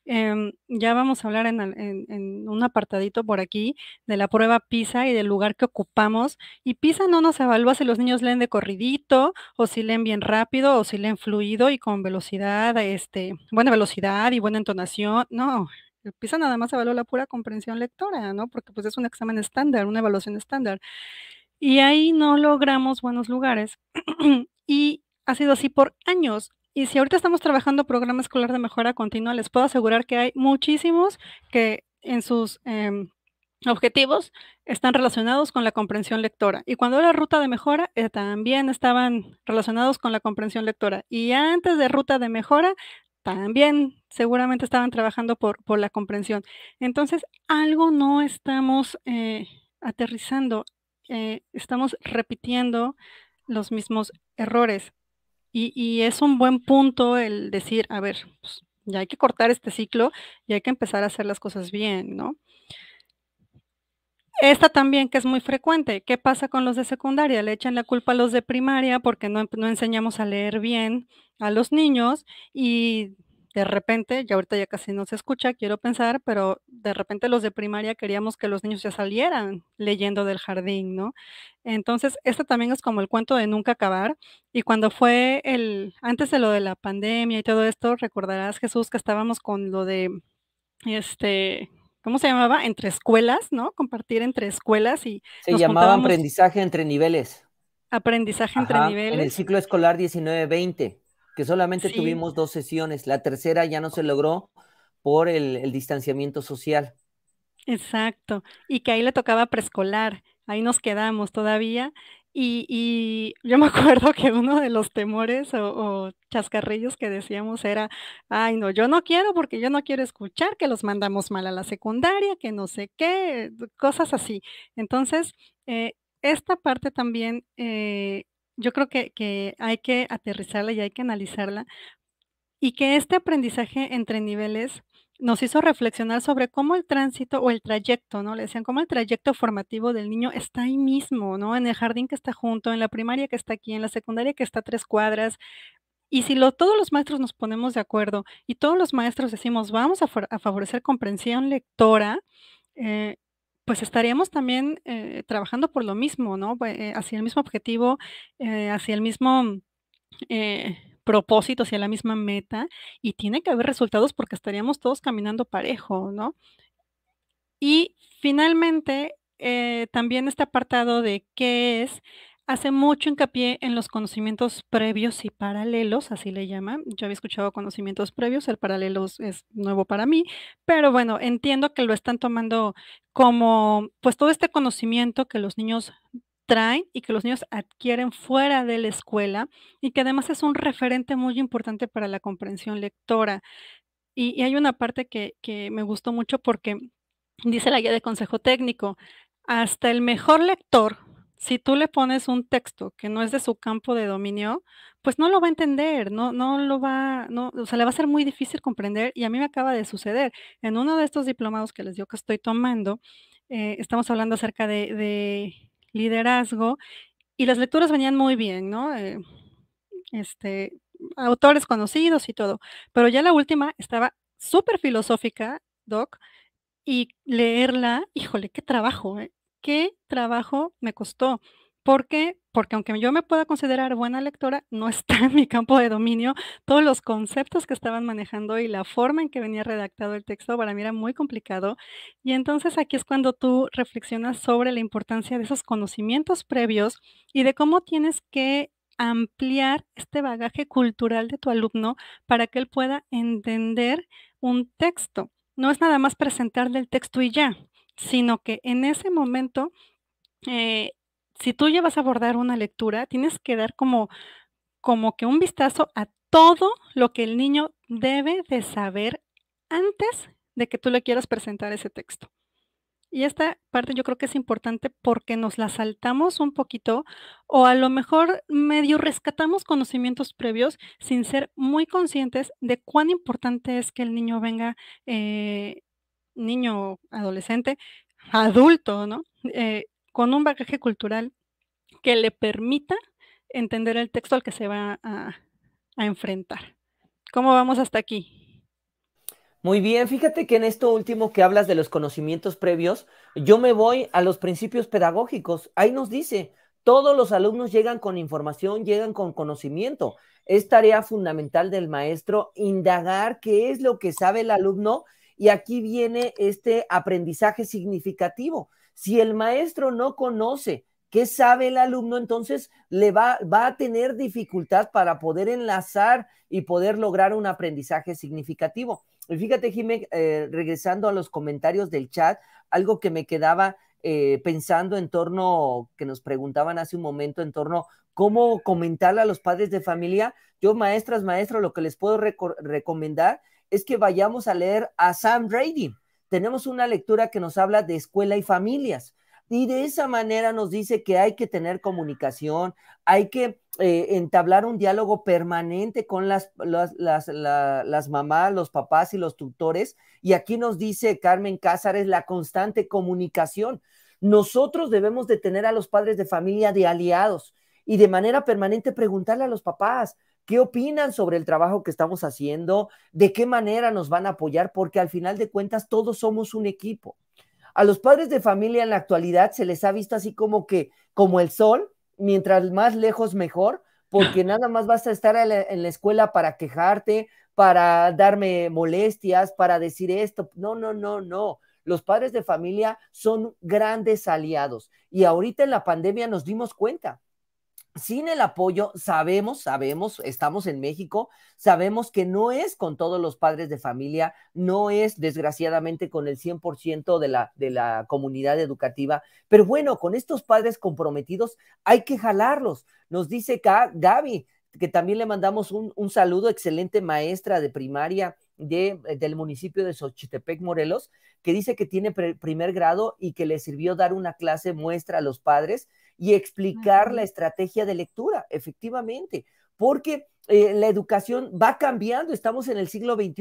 Em, ya vamos a hablar en, un apartadito por aquí de la prueba PISA y del lugar que ocupamos. Y PISA no nos evalúa si los niños leen de corridito o si leen bien rápido o si leen fluido y con velocidad, este, buena velocidad y buena entonación. No, PISA nada más evalúa la pura comprensión lectora, ¿no? Porque pues es un examen estándar, una evaluación estándar. Y ahí no logramos buenos lugares. y ha sido así por años. Y si ahorita estamos trabajando programa escolar de mejora continua, les puedo asegurar que hay muchísimos que en sus em, objetivos están relacionados con la comprensión lectora. Y cuando era ruta de mejora, eh, también estaban relacionados con la comprensión lectora. Y antes de ruta de mejora, también seguramente estaban trabajando por, por la comprensión. Entonces, algo no estamos eh, aterrizando, eh, estamos repitiendo los mismos errores. Y, es un buen punto el decir, a ver, pues, ya hay que cortar este ciclo y hay que empezar a hacer las cosas bien, ¿no? Esta también que es muy frecuente. ¿Qué pasa con los de secundaria? Le echan la culpa a los de primaria porque no, no enseñamos a leer bien a los niños y de repente, ya ahorita ya casi no se escucha, quiero pensar, pero de repente los de primaria queríamos que los niños ya salieran leyendo del jardín, ¿no? Entonces, este también es como el cuento de nunca acabar. Y cuando fue el, antes de lo de la pandemia y todo esto, recordarás, Jesús, que estábamos con lo de, este, ¿cómo se llamaba? Entre escuelas, ¿no? Compartir entre escuelas y... Se llamaba aprendizaje entre niveles. Aprendizaje entre niveles. En el ciclo escolar 19-20 que solamente tuvimos dos sesiones. La tercera ya no se logró por el, distanciamiento social. Exacto. Y que ahí le tocaba preescolar. Ahí nos quedamos todavía. Y, yo me acuerdo que uno de los temores o, chascarrillos que decíamos era, ay, no, yo no quiero porque yo no quiero escuchar que los mandamos mal a la secundaria, que no sé qué, cosas así. Entonces, eh, esta parte también eh, yo creo que, hay que aterrizarla y hay que analizarla. Y que este aprendizaje entre niveles nos hizo reflexionar sobre cómo el tránsito o el trayecto, ¿no? Le decían, cómo el trayecto formativo del niño está ahí mismo, ¿no? En el jardín que está junto, en la primaria que está aquí, en la secundaria que está a tres cuadras. Y si todos los maestros nos ponemos de acuerdo y todos los maestros decimos, vamos a, favorecer comprensión lectora, eh, pues estaríamos también eh, trabajando por lo mismo, ¿no? Pues, eh, hacia el mismo objetivo, eh, hacia el mismo propósito, hacia la misma meta, y tiene que haber resultados porque estaríamos todos caminando parejo, ¿no? Y finalmente, también este apartado de qué es hace mucho hincapié en los conocimientos previos y paralelos, así le llaman. Yo había escuchado conocimientos previos, el paralelo es nuevo para mí, pero bueno, entiendo que lo están tomando como, pues todo este conocimiento que los niños traen y que los niños adquieren fuera de la escuela y que además es un referente muy importante para la comprensión lectora. Y, hay una parte que, que me gustó mucho porque dice la guía de consejo técnico, hasta el mejor lector si tú le pones un texto que no es de su campo de dominio, pues no lo va a entender, no, no lo va, no, o sea, le va a ser muy difícil comprender y a mí me acaba de suceder. En uno de estos diplomados que les digo que estoy tomando, eh, estamos hablando acerca de, liderazgo y las lecturas venían muy bien, ¿no? Eh, este, autores conocidos y todo, pero ya la última estaba súper filosófica, Doc, y leerla, híjole, qué trabajo, ¿eh? qué trabajo me costó. ¿Por qué? Porque aunque yo me pueda considerar buena lectora, no está en mi campo de dominio. Todos los conceptos que estaban manejando y la forma en que venía redactado el texto para mí era muy complicado. Y entonces aquí es cuando tú reflexionas sobre la importancia de esos conocimientos previos y de cómo tienes que ampliar este bagaje cultural de tu alumno para que él pueda entender un texto. No es nada más presentarle el texto y ya, sino que en ese momento, eh, si tú ya vas a abordar una lectura, tienes que dar como, como que un vistazo a todo lo que el niño debe de saber antes de que tú le quieras presentar ese texto. Y esta parte yo creo que es importante porque nos la saltamos un poquito o a lo mejor medio rescatamos conocimientos previos sin ser muy conscientes de cuán importante es que el niño venga eh, niño, adolescente, adulto, ¿no? Eh, con un bagaje cultural que le permita entender el texto al que se va a enfrentar. ¿Cómo vamos hasta aquí? Muy bien, fíjate que en esto último que hablas de los conocimientos previos, yo me voy a los principios pedagógicos. Ahí nos dice, todos los alumnos llegan con información, llegan con conocimiento. Es tarea fundamental del maestro indagar qué es lo que sabe el alumno y aquí viene este aprendizaje significativo. Si el maestro no conoce qué sabe el alumno, entonces le va, va a tener dificultad para poder enlazar y poder lograr un aprendizaje significativo. Y fíjate, Jimé, eh, regresando a los comentarios del chat, algo que me quedaba eh, pensando en torno, que nos preguntaban hace un momento, en torno cómo comentarle a los padres de familia. Yo, maestras, maestros, lo que les puedo recomendar es que vayamos a leer a Sam Brady. Tenemos una lectura que nos habla de escuela y familias. Y de esa manera nos dice que hay que tener comunicación, hay que eh, entablar un diálogo permanente con las, las, las, las mamás, los papás y los tutores. Y aquí nos dice Carmen Cázares la constante comunicación. Nosotros debemos de tener a los padres de familia de aliados y de manera permanente preguntarle a los papás, ¿Qué opinan sobre el trabajo que estamos haciendo? ¿De qué manera nos van a apoyar? Porque al final de cuentas todos somos un equipo. A los padres de familia en la actualidad se les ha visto así como que, como el sol, mientras más lejos mejor, porque nada más vas a estar en la escuela para quejarte, para darme molestias, para decir esto. No, no, no, no. Los padres de familia son grandes aliados y ahorita en la pandemia nos dimos cuenta sin el apoyo, sabemos, sabemos, estamos en México, sabemos que no es con todos los padres de familia, no es desgraciadamente con el 100% de la, de la comunidad educativa, pero bueno, con estos padres comprometidos hay que jalarlos. Nos dice Gaby, que también le mandamos un, saludo, excelente maestra de primaria, eh, del municipio de Xochitepec, Morelos, que dice que tiene primer grado y que le sirvió dar una clase muestra a los padres y explicar la estrategia de lectura, efectivamente, porque eh, la educación va cambiando, estamos en el siglo XXI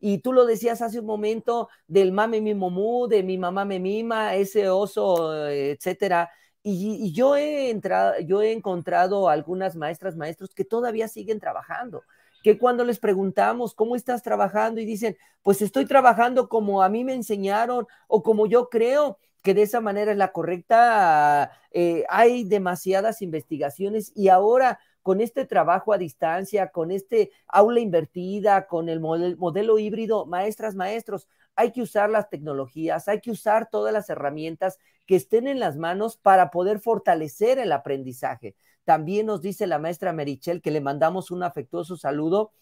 y tú lo decías hace un momento del mame mi momú, de mi mamá me mima, ese oso, eh, etcétera. Y, yo, he entrado, yo he encontrado algunas maestras, maestros que todavía siguen trabajando, que cuando les preguntamos, ¿cómo estás trabajando? Y dicen, pues estoy trabajando como a mí me enseñaron o como yo creo que de esa manera es la correcta. Eh, hay demasiadas investigaciones y ahora con este trabajo a distancia, con este aula invertida, con el modelo híbrido, maestras, maestros, hay que usar las tecnologías, hay que usar todas las herramientas que estén en las manos para poder fortalecer el aprendizaje. También nos dice la maestra Merichel, que le mandamos un afectuoso saludo,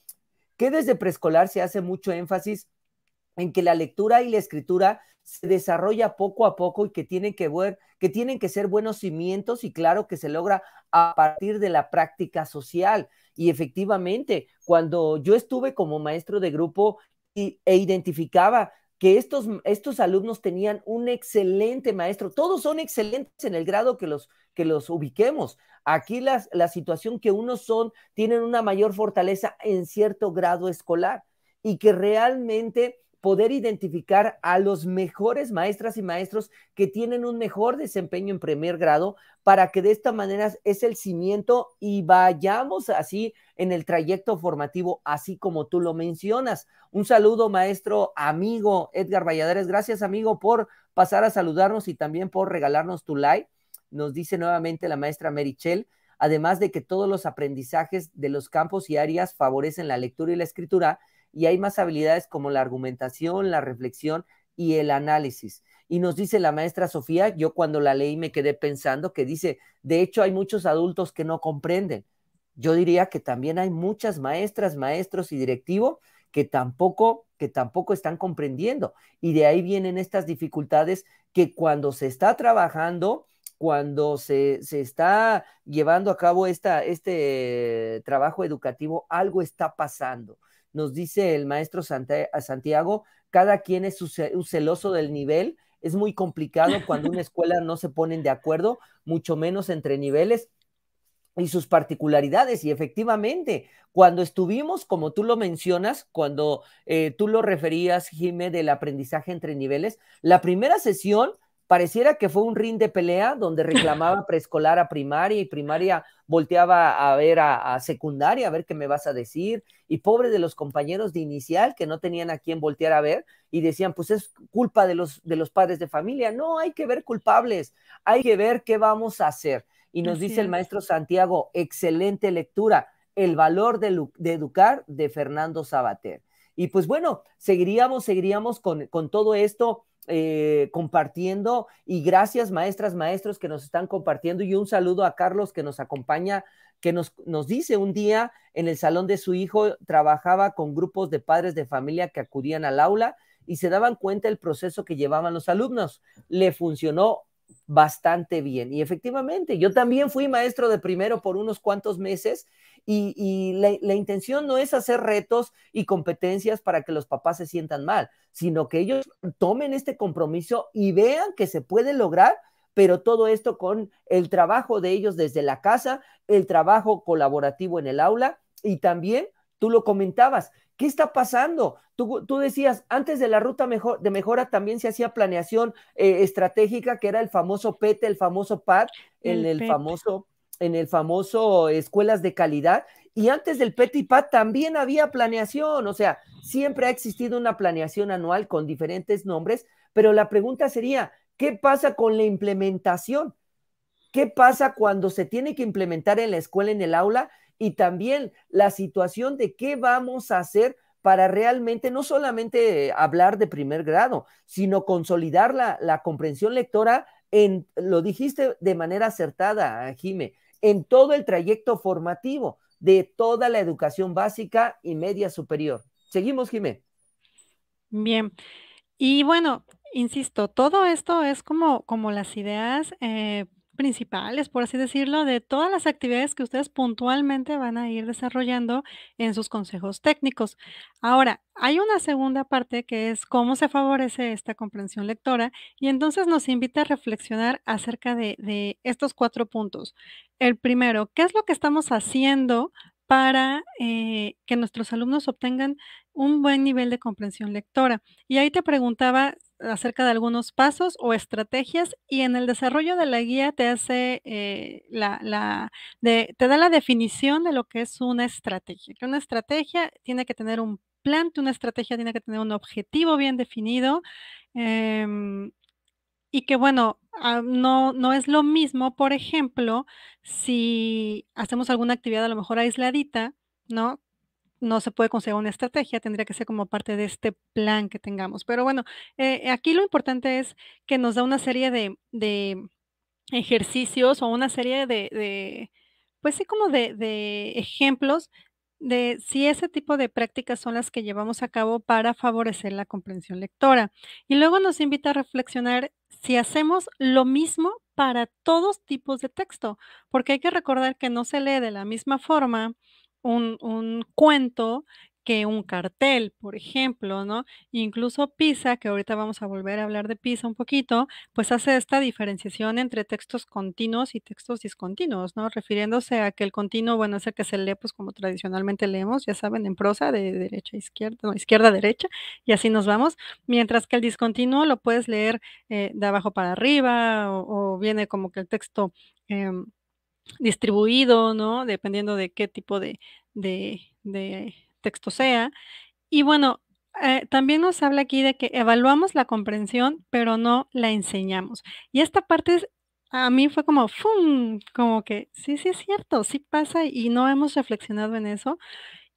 que desde preescolar se hace mucho énfasis en que la lectura y la escritura se desarrolla poco a poco y que tienen que, ver, que tienen que ser buenos cimientos y claro que se logra a partir de la práctica social. Y efectivamente, cuando yo estuve como maestro de grupo e identificaba que estos, estos alumnos tenían un excelente maestro, todos son excelentes en el grado que los, que los ubiquemos. Aquí las, la situación que unos son, tienen una mayor fortaleza en cierto grado escolar y que realmente poder identificar a los mejores maestras y maestros que tienen un mejor desempeño en primer grado para que de esta manera es el cimiento y vayamos así en el trayecto formativo, así como tú lo mencionas. Un saludo, maestro amigo Edgar Valladares. Gracias, amigo, por pasar a saludarnos y también por regalarnos tu like. Nos dice nuevamente la maestra Merichel además de que todos los aprendizajes de los campos y áreas favorecen la lectura y la escritura, y hay más habilidades como la argumentación, la reflexión y el análisis. Y nos dice la maestra Sofía, yo cuando la leí me quedé pensando que dice, de hecho hay muchos adultos que no comprenden. Yo diría que también hay muchas maestras, maestros y directivos que tampoco que tampoco están comprendiendo. Y de ahí vienen estas dificultades que cuando se está trabajando, cuando se, está llevando a cabo este trabajo educativo, algo está pasando nos dice el maestro Santiago, cada quien es un celoso del nivel. Es muy complicado cuando una escuela no se ponen de acuerdo, mucho menos entre niveles y sus particularidades. Y efectivamente, cuando estuvimos, como tú lo mencionas, cuando eh, tú lo referías, Jimé, del aprendizaje entre niveles, la primera sesión pareciera que fue un ring de pelea donde reclamaba preescolar a primaria y primaria volteaba a ver a, secundaria, a ver qué me vas a decir. Y pobre de los compañeros de inicial que no tenían a quién voltear a ver y decían, pues es culpa de los, de los padres de familia. No, hay que ver culpables, hay que ver qué vamos a hacer. Y nos dice el maestro Santiago, excelente lectura, El valor de, educar de Fernando Sabater. Y pues bueno, seguiríamos, seguiríamos con, con todo esto eh, compartiendo y gracias maestras, maestros que nos están compartiendo y un saludo a Carlos que nos acompaña, que nos, nos dice un día en el salón de su hijo trabajaba con grupos de padres de familia que acudían al aula y se daban cuenta el proceso que llevaban los alumnos. Le funcionó bastante bien y efectivamente yo también fui maestro de primero por unos cuantos meses y, la, intención no es hacer retos y competencias para que los papás se sientan mal, sino que ellos tomen este compromiso y vean que se puede lograr, pero todo esto con el trabajo de ellos desde la casa, el trabajo colaborativo en el aula y también, tú lo comentabas, ¿qué está pasando? Tú, decías, antes de la ruta de mejora también se hacía planeación eh, estratégica, que era el famoso PET, el famoso PAD, el e famoso en el famoso Escuelas de Calidad, y antes del Petit también había planeación, o sea, siempre ha existido una planeación anual con diferentes nombres, pero la pregunta sería, ¿qué pasa con la implementación? ¿Qué pasa cuando se tiene que implementar en la escuela, en el aula? Y también la situación de qué vamos a hacer para realmente no solamente hablar de primer grado, sino consolidar la, la comprensión lectora en, lo dijiste de manera acertada, Jime, en todo el trayecto formativo de toda la educación básica y media superior. Seguimos, Jimé. Bien. Y bueno, insisto, todo esto es como, como las ideas eh, principales, por así decirlo, de todas las actividades que ustedes puntualmente van a ir desarrollando en sus consejos técnicos. Ahora, hay una segunda parte que es cómo se favorece esta comprensión lectora y entonces nos invita a reflexionar acerca de, estos cuatro puntos. El primero, ¿qué es lo que estamos haciendo para eh, que nuestros alumnos obtengan un buen nivel de comprensión lectora. Y ahí te preguntaba acerca de algunos pasos o estrategias y en el desarrollo de la guía te hace eh, la, te da la definición de lo que es una estrategia, que una estrategia tiene que tener un plan, una estrategia tiene que tener un objetivo bien definido em, y que bueno, ah, no, no es lo mismo, por ejemplo, si hacemos alguna actividad a lo mejor aisladita, ¿no? no se puede conseguir una estrategia, tendría que ser como parte de este plan que tengamos. Pero bueno, eh, aquí lo importante es que nos da una serie de, ejercicios o una serie de, pues sí, como de, de, ejemplos de si ese tipo de prácticas son las que llevamos a cabo para favorecer la comprensión lectora. Y luego nos invita a reflexionar si hacemos lo mismo para todos tipos de texto, porque hay que recordar que no se lee de la misma forma un, cuento que un cartel, por ejemplo, ¿no? Incluso Pisa, que ahorita vamos a volver a hablar de Pisa un poquito, pues hace esta diferenciación entre textos continuos y textos discontinuos, ¿no? Refiriéndose a que el continuo, bueno, es el que se lee, pues como tradicionalmente leemos, ya saben, en prosa, de derecha a izquierda, no, izquierda a derecha, y así nos vamos, mientras que el discontinuo lo puedes leer eh, de abajo para arriba o, viene como que el texto... Em, distribuido, ¿no? Dependiendo de qué tipo de, texto sea. Y bueno, eh, también nos habla aquí de que evaluamos la comprensión, pero no la enseñamos. Y esta parte a mí fue como, ¡fum! Como que sí, sí es cierto, sí pasa y no hemos reflexionado en eso.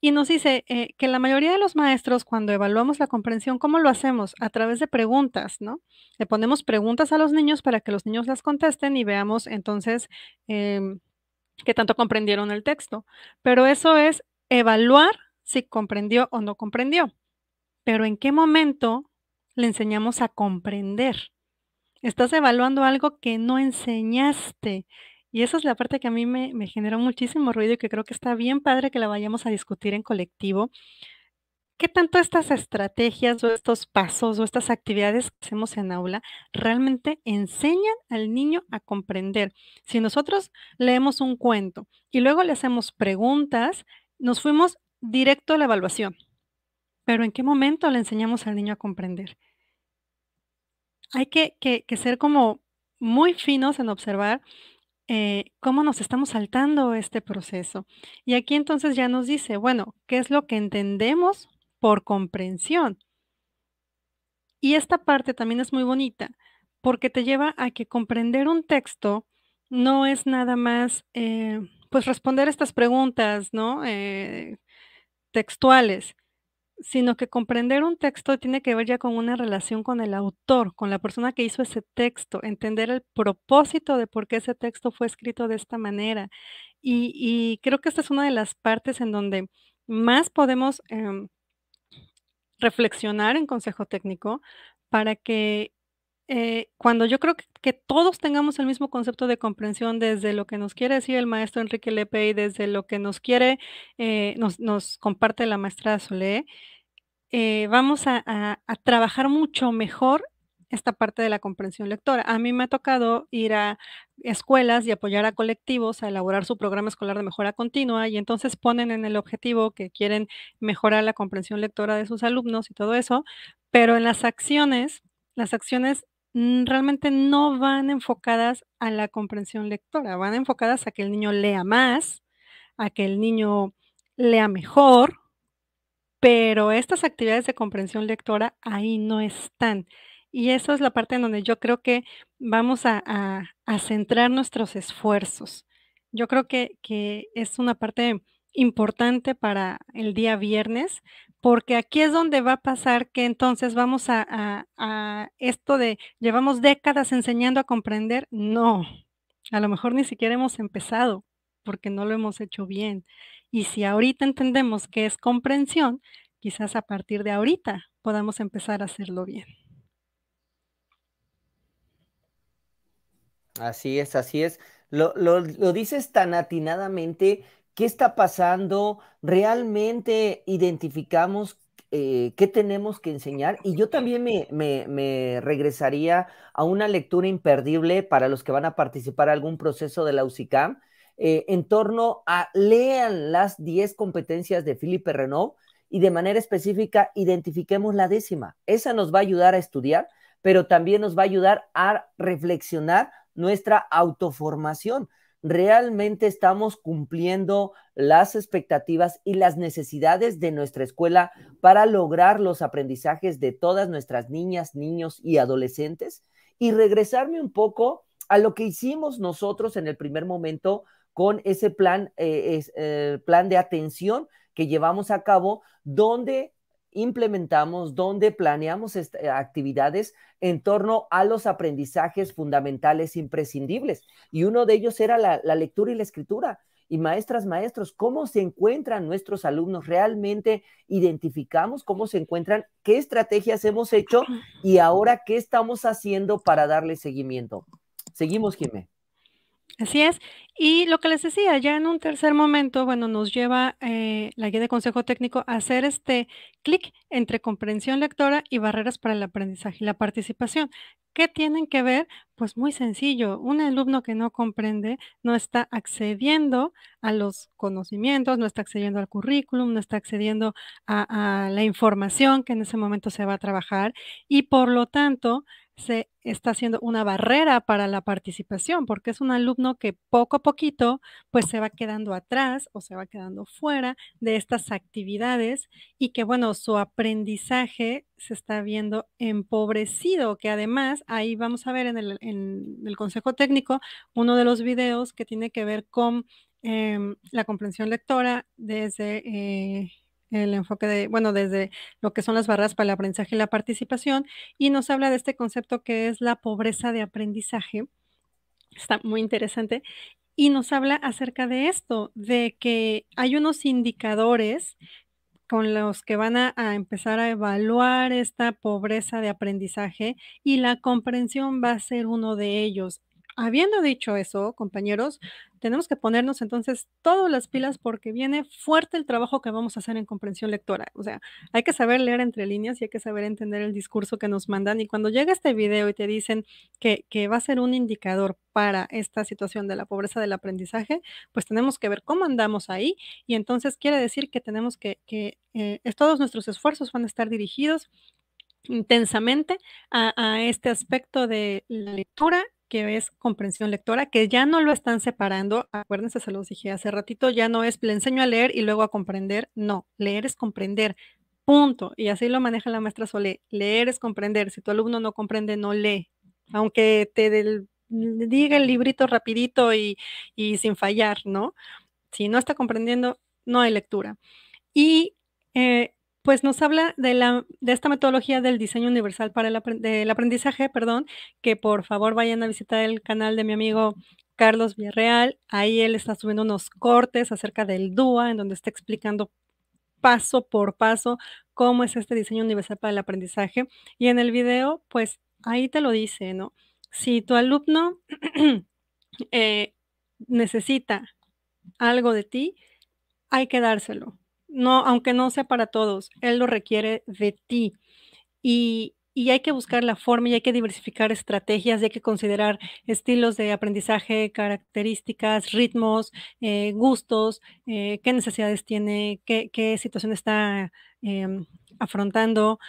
Y nos dice eh, que la mayoría de los maestros, cuando evaluamos la comprensión, ¿cómo lo hacemos? A través de preguntas, ¿no? Le ponemos preguntas a los niños para que los niños las contesten y veamos entonces em, qué tanto comprendieron el texto. Pero eso es evaluar si comprendió o no comprendió. Pero ¿en qué momento le enseñamos a comprender? Estás evaluando algo que no enseñaste y esa es la parte que a mí me, generó muchísimo ruido y que creo que está bien padre que la vayamos a discutir en colectivo. ¿Qué tanto estas estrategias o estos pasos o estas actividades que hacemos en aula realmente enseñan al niño a comprender? Si nosotros leemos un cuento y luego le hacemos preguntas, nos fuimos directo a la evaluación. Pero ¿en qué momento le enseñamos al niño a comprender? Hay que, que, que ser como muy finos en observar eh, cómo nos estamos saltando este proceso. Y aquí entonces ya nos dice, bueno, ¿qué es lo que entendemos por comprensión? Y esta parte también es muy bonita porque te lleva a que comprender un texto no es nada más, eh, pues responder estas preguntas, ¿no? Eh, textuales, sino que comprender un texto tiene que ver ya con una relación con el autor, con la persona que hizo ese texto, entender el propósito de por qué ese texto fue escrito de esta manera. Y, creo que esta es una de las partes en donde más podemos em, reflexionar en consejo técnico para que eh, cuando yo creo que, todos tengamos el mismo concepto de comprensión desde lo que nos quiere decir el maestro Enrique Lepe y desde lo que nos quiere, eh, nos, comparte la maestra Solé, eh, vamos a, a, trabajar mucho mejor esta parte de la comprensión lectora. A mí me ha tocado ir a escuelas y apoyar a colectivos a elaborar su programa escolar de mejora continua y entonces ponen en el objetivo que quieren mejorar la comprensión lectora de sus alumnos y todo eso, pero en las acciones, las acciones Mm, realmente no van enfocadas a la comprensión lectora, van enfocadas a que el niño lea más, a que el niño lea mejor, pero estas actividades de comprensión lectora ahí no están. Y eso es la parte en donde yo creo que vamos a, centrar nuestros esfuerzos. Yo creo que, que es una parte importante para el día viernes, porque aquí es donde va a pasar que entonces vamos a, esto de llevamos décadas enseñando a comprender. No, a lo mejor ni siquiera hemos empezado porque no lo hemos hecho bien. Y si ahorita entendemos que es comprensión, quizás a partir de ahorita podamos empezar a hacerlo bien. Así es, así es. Lo, lo dices tan atinadamente ¿Qué está pasando? ¿Realmente identificamos eh, qué tenemos que enseñar? Y yo también me, regresaría a una lectura imperdible para los que van a participar en algún proceso de la UCICAM eh, en torno a lean las 10 competencias de Felipe Renault y de manera específica identifiquemos la décima. Esa nos va a ayudar a estudiar, pero también nos va a ayudar a reflexionar nuestra autoformación realmente estamos cumpliendo las expectativas y las necesidades de nuestra escuela para lograr los aprendizajes de todas nuestras niñas, niños y adolescentes? Y regresarme un poco a lo que hicimos nosotros en el primer momento con ese plan, eh, eh, plan de atención que llevamos a cabo, donde implementamos, donde planeamos eh, actividades en torno a los aprendizajes fundamentales imprescindibles. Y uno de ellos era la, la lectura y la escritura y maestras, maestros, cómo se encuentran nuestros alumnos. Realmente identificamos cómo se encuentran, qué estrategias hemos hecho y ahora qué estamos haciendo para darle seguimiento. Seguimos, Jimé. Así es. Y lo que les decía, ya en un tercer momento, bueno, nos lleva eh, la guía de consejo técnico a hacer este clic entre comprensión lectora y barreras para el aprendizaje y la participación. ¿Qué tienen que ver? Pues muy sencillo, un alumno que no comprende no está accediendo a los conocimientos, no está accediendo al currículum, no está accediendo a la información que en ese momento se va a trabajar y por lo tanto se está haciendo una barrera para la participación, porque es un alumno que poco a poquito pues se va quedando atrás o se va quedando fuera de estas actividades y que bueno, su aprendizaje se está viendo empobrecido, que además ahí vamos a ver en el, consejo técnico uno de los videos que tiene que ver con em, la comprensión lectora desde... Eh, el enfoque de, bueno, desde lo que son las barras para el aprendizaje y la participación, y nos habla de este concepto que es la pobreza de aprendizaje. Está muy interesante. Y nos habla acerca de esto, de que hay unos indicadores con los que van a, empezar a evaluar esta pobreza de aprendizaje y la comprensión va a ser uno de ellos. Habiendo dicho eso, compañeros, tenemos que ponernos entonces todas las pilas porque viene fuerte el trabajo que vamos a hacer en comprensión lectora. O sea, hay que saber leer entre líneas y hay que saber entender el discurso que nos mandan. Y cuando llega este video y te dicen que, va a ser un indicador para esta situación de la pobreza del aprendizaje, pues tenemos que ver cómo andamos ahí. Y entonces quiere decir que tenemos que, eh, todos nuestros esfuerzos van a estar dirigidos intensamente a, a, este aspecto de la lectura que es comprensión lectora, que ya no lo están separando, acuérdense, se los dije hace ratito, ya no es le enseño a leer y luego a comprender, no, leer es comprender, punto. Y así lo maneja la maestra Solé, leer es comprender, si tu alumno no comprende, no lee, aunque te diga el librito rapidito y, y sin fallar, ¿no? Si no está comprendiendo, no hay lectura. Y eh, pues nos habla de, la, de esta metodología del diseño universal para el, aprendizaje, perdón, que por favor vayan a visitar el canal de mi amigo Carlos Villarreal. Ahí él está subiendo unos cortes acerca del DUA, en donde está explicando paso por paso cómo es este diseño universal para el aprendizaje. Y en el video, pues ahí te lo dice, ¿no? Si tu alumno eh, necesita algo de ti, hay que dárselo no, aunque no sea para todos, Él lo requiere de ti. Y, hay que buscar la forma y hay que diversificar estrategias y hay que considerar estilos de aprendizaje, características, ritmos, eh, gustos, eh, qué necesidades tiene, qué, situación está em, afrontando,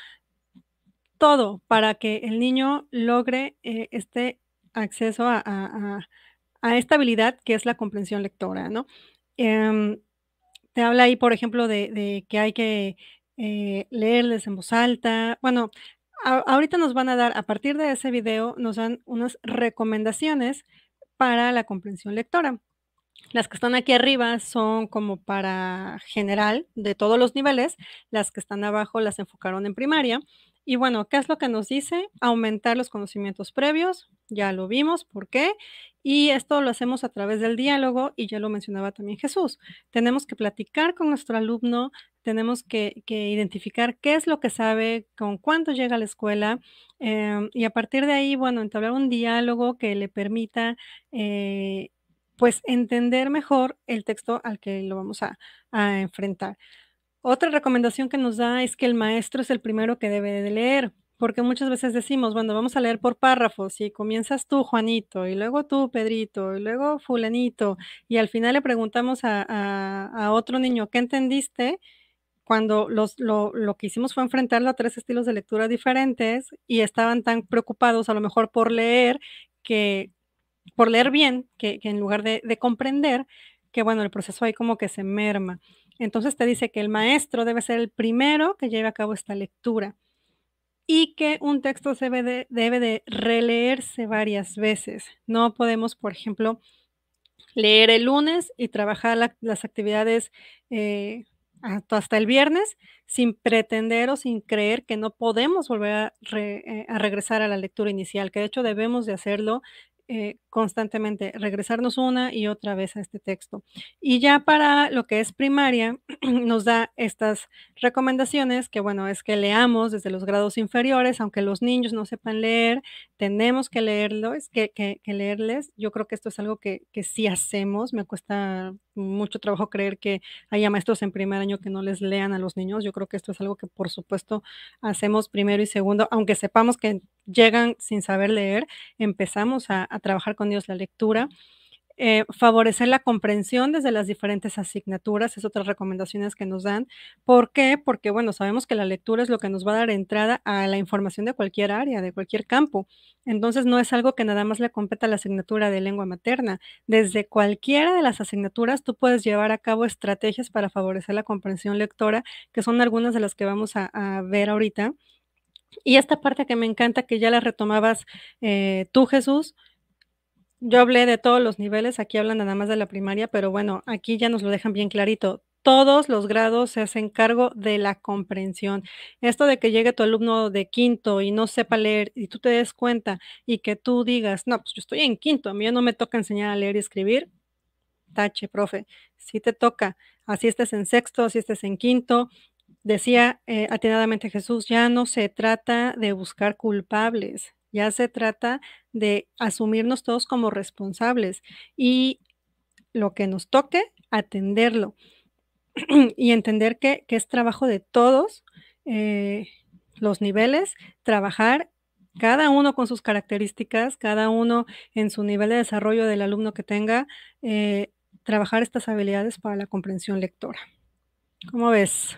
todo para que el niño logre eh, este acceso a, a, esta habilidad que es la comprensión lectora, ¿no? Em, te habla ahí, por ejemplo, de, que hay que eh, leerles en voz alta. Bueno, ahorita nos van a dar, a partir de ese video, nos dan unas recomendaciones para la comprensión lectora. Las que están aquí arriba son como para general de todos los niveles, las que están abajo las enfocaron en primaria y bueno, ¿qué es lo que nos dice? Aumentar los conocimientos previos, ya lo vimos, ¿por qué? Y esto lo hacemos a través del diálogo y ya lo mencionaba también Jesús. Tenemos que platicar con nuestro alumno, tenemos que, identificar qué es lo que sabe, con cuánto llega a la escuela em, y a partir de ahí, bueno, entablar un diálogo que le permita... Eh, pues entender mejor el texto al que lo vamos a enfrentar. Otra recomendación que nos da es que el maestro es el primero que debe de leer, porque muchas veces decimos, bueno, vamos a leer por párrafos y comienzas tú, Juanito, y luego tú, Pedrito, y luego fulanito, y al final le preguntamos a, otro niño, ¿qué entendiste? Cuando los, lo, que hicimos fue enfrentarlo a tres estilos de lectura diferentes y estaban tan preocupados a lo mejor por leer que por leer bien, que, en lugar de, de comprender, que bueno, el proceso ahí como que se merma. Entonces te dice que el maestro debe ser el primero que lleve a cabo esta lectura y que un texto debe de, releerse varias veces. No podemos, por ejemplo, leer el lunes y trabajar las actividades eh, hasta el viernes sin pretender o sin creer que no podemos volver a, eh, a, regresar a la lectura inicial, que de hecho debemos de hacerlo eh, constantemente, regresarnos una y otra vez a este texto. Y ya para lo que es primaria, nos da estas recomendaciones, que bueno, es que leamos desde los grados inferiores, aunque los niños no sepan leer, tenemos que leerlos, que, leerles. Yo creo que esto es algo que, que sí hacemos, me cuesta mucho trabajo creer que haya maestros en primer año que no les lean a los niños. Yo creo que esto es algo que por supuesto hacemos primero y segundo, aunque sepamos que llegan sin saber leer, empezamos a, trabajar con Dios la lectura. Eh, favorecer la comprensión desde las diferentes asignaturas, es otras recomendaciones que nos dan. ¿Por qué? Porque, bueno, sabemos que la lectura es lo que nos va a dar entrada a la información de cualquier área, de cualquier campo. Entonces, no es algo que nada más le competa a la asignatura de lengua materna. Desde cualquiera de las asignaturas, tú puedes llevar a cabo estrategias para favorecer la comprensión lectora, que son algunas de las que vamos a ver ahorita. Y esta parte que me encanta, que ya la retomabas eh, tú, Jesús, yo hablé de todos los niveles, aquí hablan nada más de la primaria, pero bueno, aquí ya nos lo dejan bien clarito. Todos los grados se hacen cargo de la comprensión. Esto de que llegue tu alumno de quinto y no sepa leer y tú te des cuenta y que tú digas, no, pues yo estoy en quinto, a mí no me toca enseñar a leer y escribir, tache, profe, si sí te toca, así estés en sexto, así estés en quinto, Decía eh, atinadamente Jesús, ya no se trata de buscar culpables, ya se trata de asumirnos todos como responsables y lo que nos toque, atenderlo y entender que, es trabajo de todos eh, los niveles, trabajar cada uno con sus características, cada uno en su nivel de desarrollo del alumno que tenga, eh, trabajar estas habilidades para la comprensión lectora. ¿Cómo ves?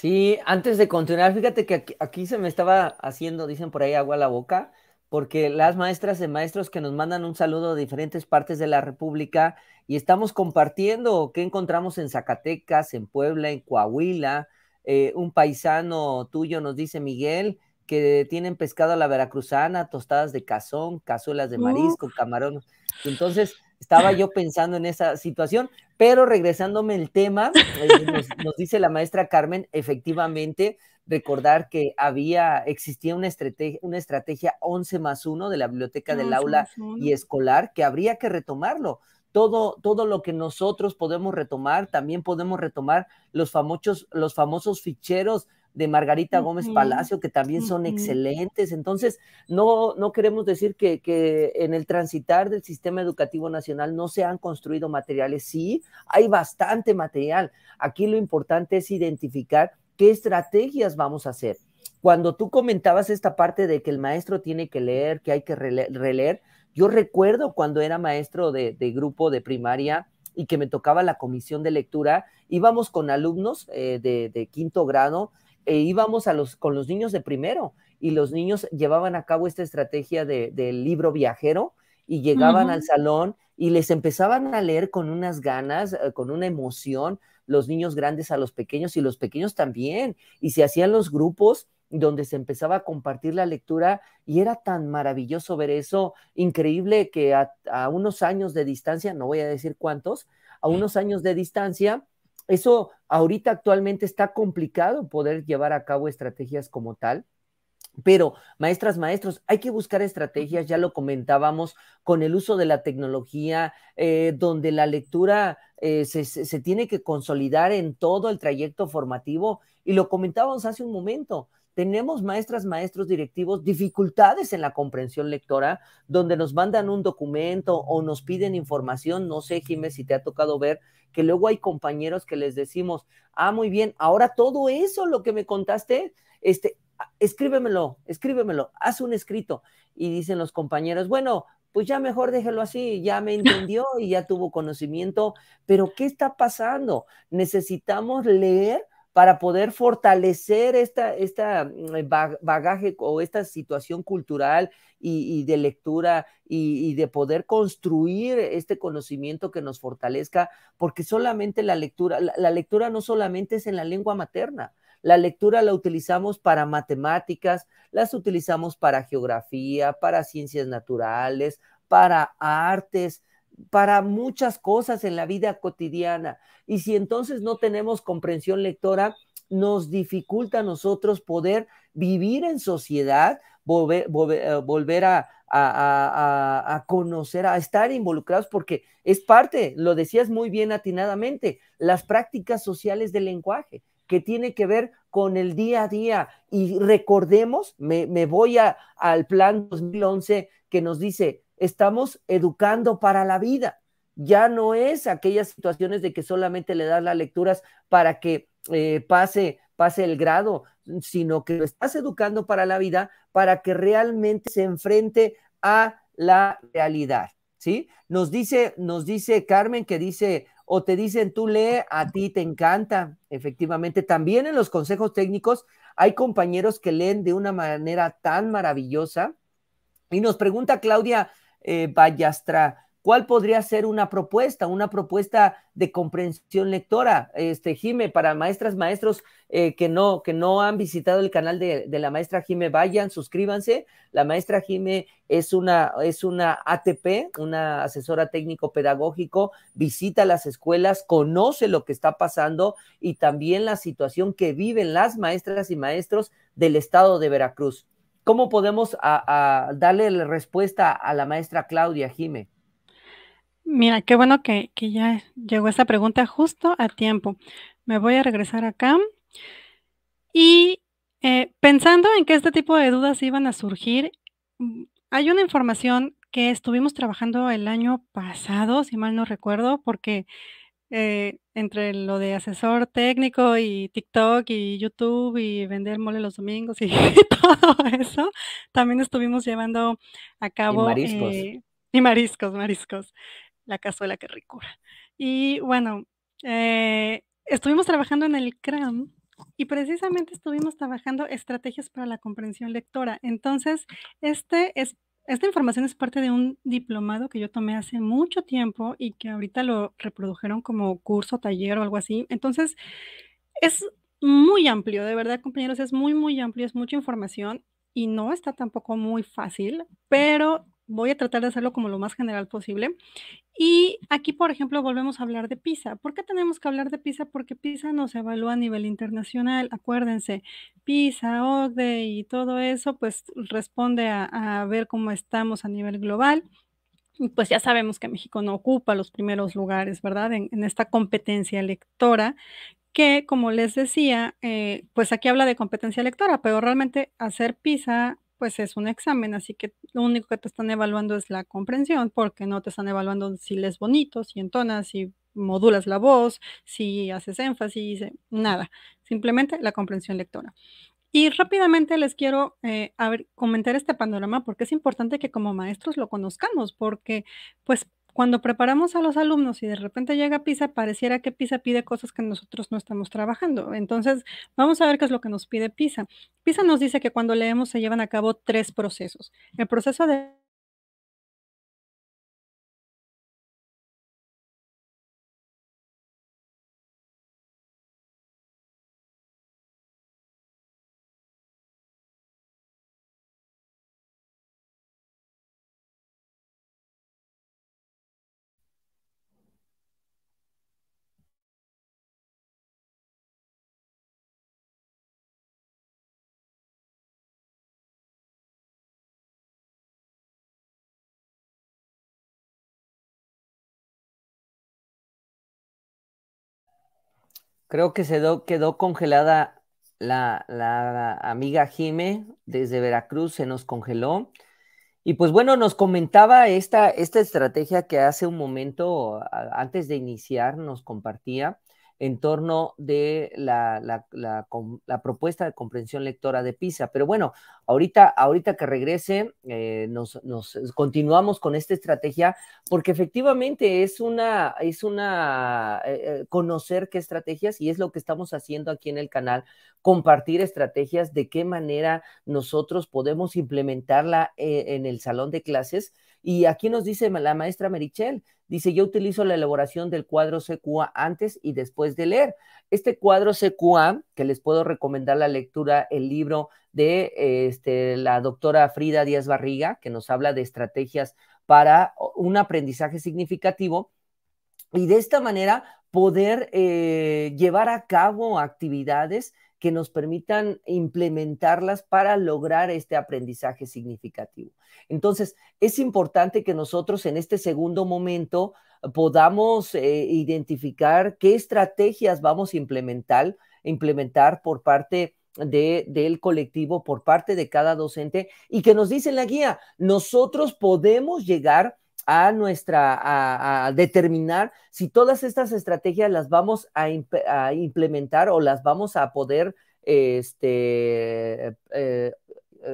Sí, antes de continuar, fíjate que aquí, se me estaba haciendo, dicen por ahí, agua a la boca, porque las maestras y maestros que nos mandan un saludo de diferentes partes de la República y estamos compartiendo qué encontramos en Zacatecas, en Puebla, en Coahuila. Eh, un paisano tuyo nos dice, Miguel, que tienen pescado a la veracruzana, tostadas de cazón, cazuelas de marisco, camarones. Entonces, estaba yo pensando en esa situación, pero regresándome el tema, eh, nos, dice la maestra Carmen, efectivamente, recordar que había, existía una estrategia, una estrategia 11 más 1 de la biblioteca del aula y escolar que habría que retomarlo. Todo, todo, lo que nosotros podemos retomar, también podemos retomar los famosos, los famosos ficheros de Margarita Gómez Palacio, que también son excelentes. Entonces, no, no queremos decir que, en el transitar del sistema educativo nacional no se han construido materiales. Sí, hay bastante material. Aquí lo importante es identificar qué estrategias vamos a hacer. Cuando tú comentabas esta parte de que el maestro tiene que leer, que hay que releer, yo recuerdo cuando era maestro de, grupo de primaria, y que me tocaba la comisión de lectura, íbamos con alumnos eh, de, quinto grado e íbamos a los, con los niños de primero y los niños llevaban a cabo esta estrategia del libro viajero y llegaban al salón y les empezaban a leer con unas ganas, eh, con una emoción, los niños grandes a los pequeños y los pequeños también. Y se hacían los grupos donde se empezaba a compartir la lectura y era tan maravilloso ver eso, increíble que a unos años de distancia, no voy a decir cuántos, a unos años de distancia, eso Ahorita actualmente está complicado poder llevar a cabo estrategias como tal, pero, maestras, maestros, hay que buscar estrategias, ya lo comentábamos, con el uso de la tecnología, eh, donde la lectura eh, se, se, tiene que consolidar en todo el trayecto formativo, y lo comentábamos hace un momento, tenemos maestras, maestros directivos, dificultades en la comprensión lectora, donde nos mandan un documento o nos piden información, no sé, Jiménez, si te ha tocado ver, que luego hay compañeros que les decimos, ah, muy bien, ahora todo eso, lo que me contaste, este, ah, escríbemelo, escríbemelo, haz un escrito. Y dicen los compañeros, bueno, pues ya mejor déjelo así, ya me entendió y ya tuvo conocimiento, pero ¿qué está pasando? Necesitamos leer para poder fortalecer esta, mm, eh, bagaje o esta situación cultural y, de lectura y, de poder construir este conocimiento que nos fortalezca, porque solamente la lectura, la lectura no solamente es en la lengua materna, la lectura la utilizamos para matemáticas, las utilizamos para geografía, para ciencias naturales, para artes, para muchas cosas en la vida cotidiana. Y si entonces no tenemos comprensión lectora, nos dificulta a nosotros poder vivir en sociedad, eh, volver, a, conocer, a estar involucrados, porque es parte, lo decías muy bien atinadamente, las prácticas sociales del lenguaje, que tiene que ver con el día a día. Y recordemos, me, me voy al plan 2011 que nos dice, estamos educando para la vida. Ya no es aquellas situaciones de que solamente le das las lecturas para que eh, pase, pase el grado, sino que lo estás educando para la vida para que realmente se enfrente a la realidad. ¿Sí? Nos dice, nos dice Carmen que dice, o te dicen tú lee, a ti te encanta. Efectivamente, también en los consejos técnicos hay compañeros que leen de una manera tan maravillosa. Y nos pregunta Claudia eh, ¿Cuál podría ser una propuesta, una propuesta de comprensión lectora, este Jime, para maestras, maestros eh, que no que no han visitado el canal de, la maestra Jime, vayan, suscríbanse. La maestra Jime es una es una ATP, una asesora técnico pedagógico, visita las escuelas, conoce lo que está pasando y también la situación que viven las maestras y maestros del estado de Veracruz ¿Cómo podemos darle la respuesta a la maestra Claudia Jime? Mira, qué bueno que, ya llegó esa pregunta justo a tiempo. Me voy a regresar acá. Y eh, pensando en que este tipo de dudas iban a surgir, mm, hay una información que estuvimos trabajando el año pasado, si mal no recuerdo, porque eh, entre lo de asesor técnico y TikTok y YouTube y vender mole los domingos y todo eso, también estuvimos llevando a cabo... Y mariscos. Eh, y mariscos, mariscos. La cazuela, que ricura. Y bueno, eh, estuvimos trabajando en el CRAM y precisamente estuvimos trabajando estrategias para la comprensión lectora. Entonces, este es esta información es parte de un diplomado que yo tomé hace mucho tiempo y que ahorita lo reprodujeron como curso, taller o algo así. Entonces, es muy amplio, de verdad, compañeros, es muy, muy amplio, es mucha información y no está tampoco muy fácil, pero voy a tratar de hacerlo como lo más general posible. Y aquí, por ejemplo, volvemos a hablar de PISA. ¿Por qué tenemos que hablar de PISA? Porque PISA nos evalúa a nivel internacional. Acuérdense, PISA, OCDE y todo eso, pues responde a, ver cómo estamos a nivel global. pues ya sabemos que México no ocupa los primeros lugares, ¿verdad? En, esta competencia electora que, como les decía, eh, pues aquí habla de competencia lectora, pero realmente hacer PISA pues es un examen, así que lo único que te están evaluando es la comprensión, porque no te están evaluando si lees bonito, si entonas, si modulas la voz, si haces énfasis, eh, nada, simplemente la comprensión lectora. Y rápidamente les quiero eh, comentar este panorama porque es importante que como maestros lo conozcamos, porque pues cuando preparamos a los alumnos y de repente llega PISA, pareciera que PISA pide cosas que nosotros no estamos trabajando. Entonces, vamos a ver qué es lo que nos pide PISA. PISA nos dice que cuando leemos se llevan a cabo tres procesos. El proceso de Creo que se quedó congelada la, la, amiga Jime desde Veracruz, se nos congeló. Y pues bueno, nos comentaba esta, esta estrategia que hace un momento, antes de iniciar, nos compartía en torno de la, propuesta de comprensión lectora de PISA. Pero bueno, ahorita, ahorita que regrese, eh, nos, eh, continuamos con esta estrategia, porque efectivamente es una, es una eh, conocer qué estrategias, y es lo que estamos haciendo aquí en el canal, compartir estrategias de qué manera nosotros podemos implementarla en el salón de clases. Y aquí nos dice la maestra Marichel. Dice, yo utilizo la elaboración del cuadro CQA antes y después de leer. Este cuadro CQA, que les puedo recomendar la lectura, el libro de eh, este, la doctora Frida Díaz Barriga, que nos habla de estrategias para un aprendizaje significativo. Y de esta manera poder eh, llevar a cabo actividades que nos permitan implementarlas para lograr este aprendizaje significativo. Entonces, es importante que nosotros en este segundo momento podamos eh, identificar qué estrategias vamos a implementar, implementar por parte del colectivo, por parte de cada docente, y que nos dice la guía, nosotros podemos llegar a nuestra, a, determinar si todas estas estrategias las vamos a, implementar o las vamos a poder este, eh, eh,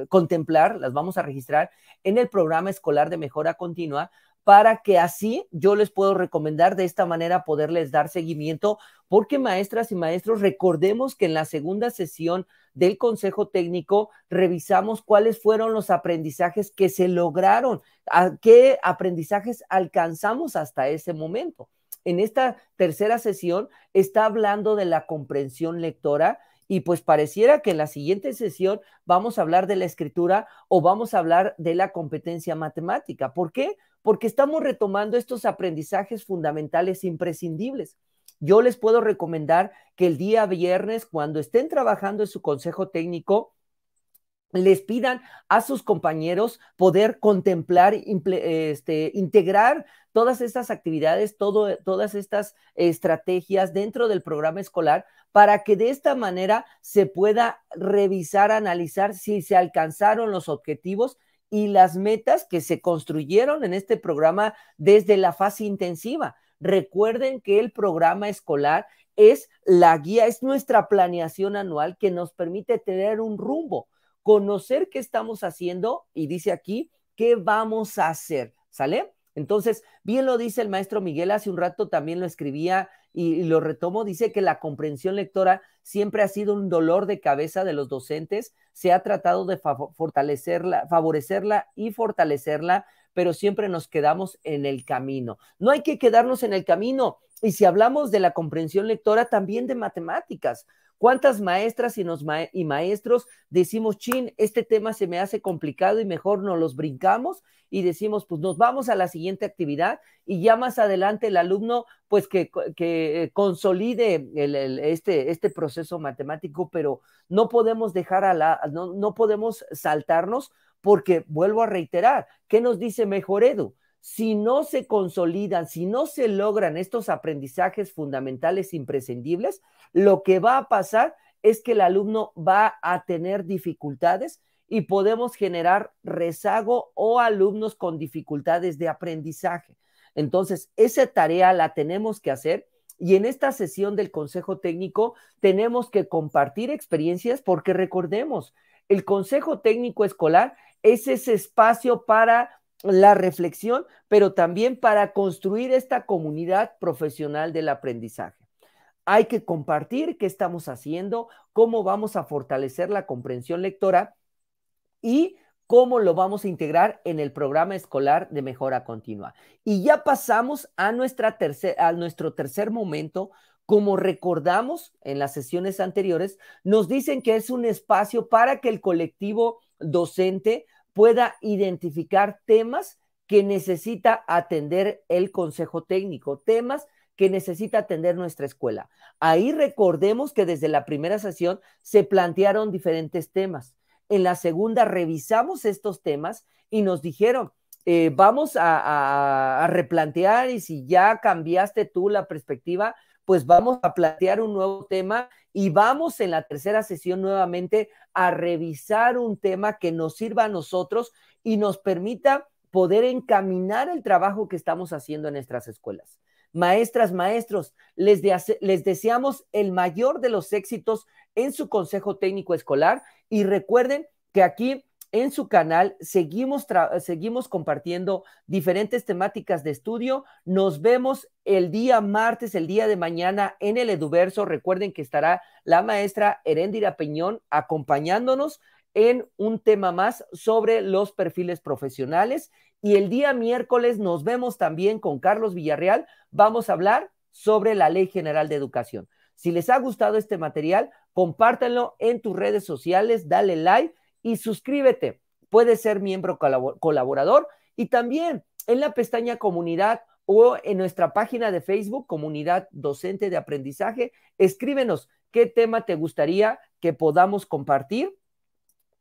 contemplar, las vamos a registrar en el programa escolar de mejora continua para que así yo les puedo recomendar de esta manera poderles dar seguimiento, porque maestras y maestros, recordemos que en la segunda sesión del Consejo Técnico revisamos cuáles fueron los aprendizajes que se lograron, a qué aprendizajes alcanzamos hasta ese momento. En esta tercera sesión está hablando de la comprensión lectora y pues pareciera que en la siguiente sesión vamos a hablar de la escritura o vamos a hablar de la competencia matemática. ¿Por qué? porque estamos retomando estos aprendizajes fundamentales imprescindibles. Yo les puedo recomendar que el día viernes, cuando estén trabajando en su consejo técnico, les pidan a sus compañeros poder contemplar, este, integrar todas estas actividades, todas estas estrategias dentro del programa escolar para que de esta manera se pueda revisar, analizar si se alcanzaron los objetivos y las metas que se construyeron en este programa desde la fase intensiva. Recuerden que el programa escolar es la guía, es nuestra planeación anual que nos permite tener un rumbo, conocer qué estamos haciendo y dice aquí, qué vamos a hacer, ¿sale? Entonces, bien lo dice el maestro Miguel, hace un rato también lo escribía y, lo retomo, dice que la comprensión lectora siempre ha sido un dolor de cabeza de los docentes, se ha tratado de fortalecerla, favorecerla y fortalecerla, pero siempre nos quedamos en el camino. No hay que quedarnos en el camino. Y si hablamos de la comprensión lectora, también de matemáticas. ¿Cuántas maestras y, maestros decimos, chin, este tema se me hace complicado y mejor nos los brincamos y decimos, pues nos vamos a la siguiente actividad y ya más adelante el alumno, pues que, consolide este, este, proceso matemático, pero no podemos dejar a la, no, no podemos saltarnos porque, vuelvo a reiterar, ¿qué nos dice mejor Edu? si no se consolidan, si no se logran estos aprendizajes fundamentales imprescindibles, lo que va a pasar es que el alumno va a tener dificultades y podemos generar rezago o alumnos con dificultades de aprendizaje. Entonces, esa tarea la tenemos que hacer y en esta sesión del Consejo Técnico tenemos que compartir experiencias porque recordemos, el Consejo Técnico Escolar es ese espacio para la reflexión, pero también para construir esta comunidad profesional del aprendizaje. Hay que compartir qué estamos haciendo, cómo vamos a fortalecer la comprensión lectora y cómo lo vamos a integrar en el programa escolar de mejora continua. Y ya pasamos a, nuestra a nuestro tercer momento. Como recordamos en las sesiones anteriores, nos dicen que es un espacio para que el colectivo docente pueda identificar temas que necesita atender el Consejo Técnico, temas que necesita atender nuestra escuela. Ahí recordemos que desde la primera sesión se plantearon diferentes temas. En la segunda revisamos estos temas y nos dijeron, eh, vamos a, replantear y si ya cambiaste tú la perspectiva, pues vamos a plantear un nuevo tema y vamos en la tercera sesión nuevamente a revisar un tema que nos sirva a nosotros y nos permita poder encaminar el trabajo que estamos haciendo en nuestras escuelas. Maestras, maestros, les, les deseamos el mayor de los éxitos en su consejo técnico escolar y recuerden que aquí en su canal. Seguimos, seguimos compartiendo diferentes temáticas de estudio. Nos vemos el día martes, el día de mañana en el Eduverso. Recuerden que estará la maestra Herendira Peñón acompañándonos en un tema más sobre los perfiles profesionales. Y el día miércoles nos vemos también con Carlos Villarreal. Vamos a hablar sobre la Ley General de Educación. Si les ha gustado este material, compártanlo en tus redes sociales, dale like y suscríbete. Puedes ser miembro colaborador y también en la pestaña comunidad o en nuestra página de Facebook, Comunidad Docente de Aprendizaje, escríbenos qué tema te gustaría que podamos compartir.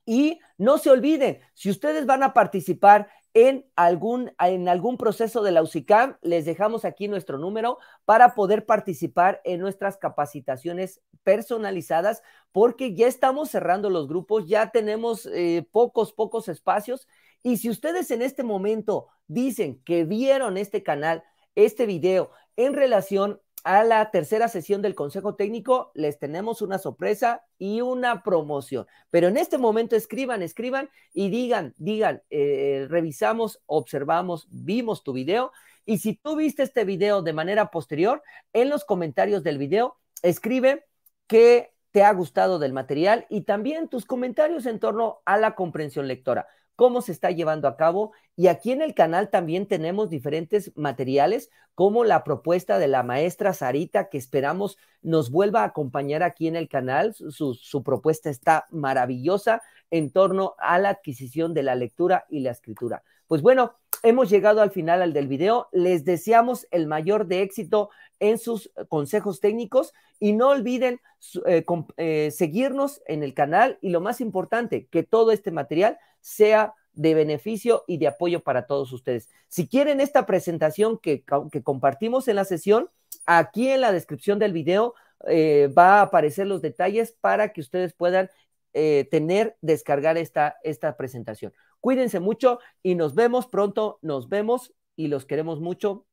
Y no se olviden, si ustedes van a participar en algún, en algún proceso de la UCICAM, les dejamos aquí nuestro número para poder participar en nuestras capacitaciones personalizadas, porque ya estamos cerrando los grupos, ya tenemos eh, pocos, pocos espacios. Y si ustedes en este momento dicen que vieron este canal, este video, en relación a la tercera sesión del Consejo Técnico les tenemos una sorpresa y una promoción. Pero en este momento escriban, escriban y digan, digan, eh, revisamos, observamos, vimos tu video. Y si tú viste este video de manera posterior, en los comentarios del video, escribe que te ha gustado del material y también tus comentarios en torno a la comprensión lectora cómo se está llevando a cabo. Y aquí en el canal también tenemos diferentes materiales, como la propuesta de la maestra Sarita, que esperamos nos vuelva a acompañar aquí en el canal. Su, propuesta está maravillosa en torno a la adquisición de la lectura y la escritura. Pues bueno, hemos llegado al final al del video. Les deseamos el mayor de éxito en sus consejos técnicos y no olviden eh, eh, seguirnos en el canal y lo más importante, que todo este material sea de beneficio y de apoyo para todos ustedes. Si quieren esta presentación que, compartimos en la sesión, aquí en la descripción del video eh, va a aparecer los detalles para que ustedes puedan eh, tener, descargar esta, esta presentación. Cuídense mucho y nos vemos pronto, nos vemos y los queremos mucho.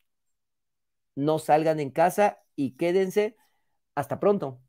No salgan en casa y quédense. Hasta pronto.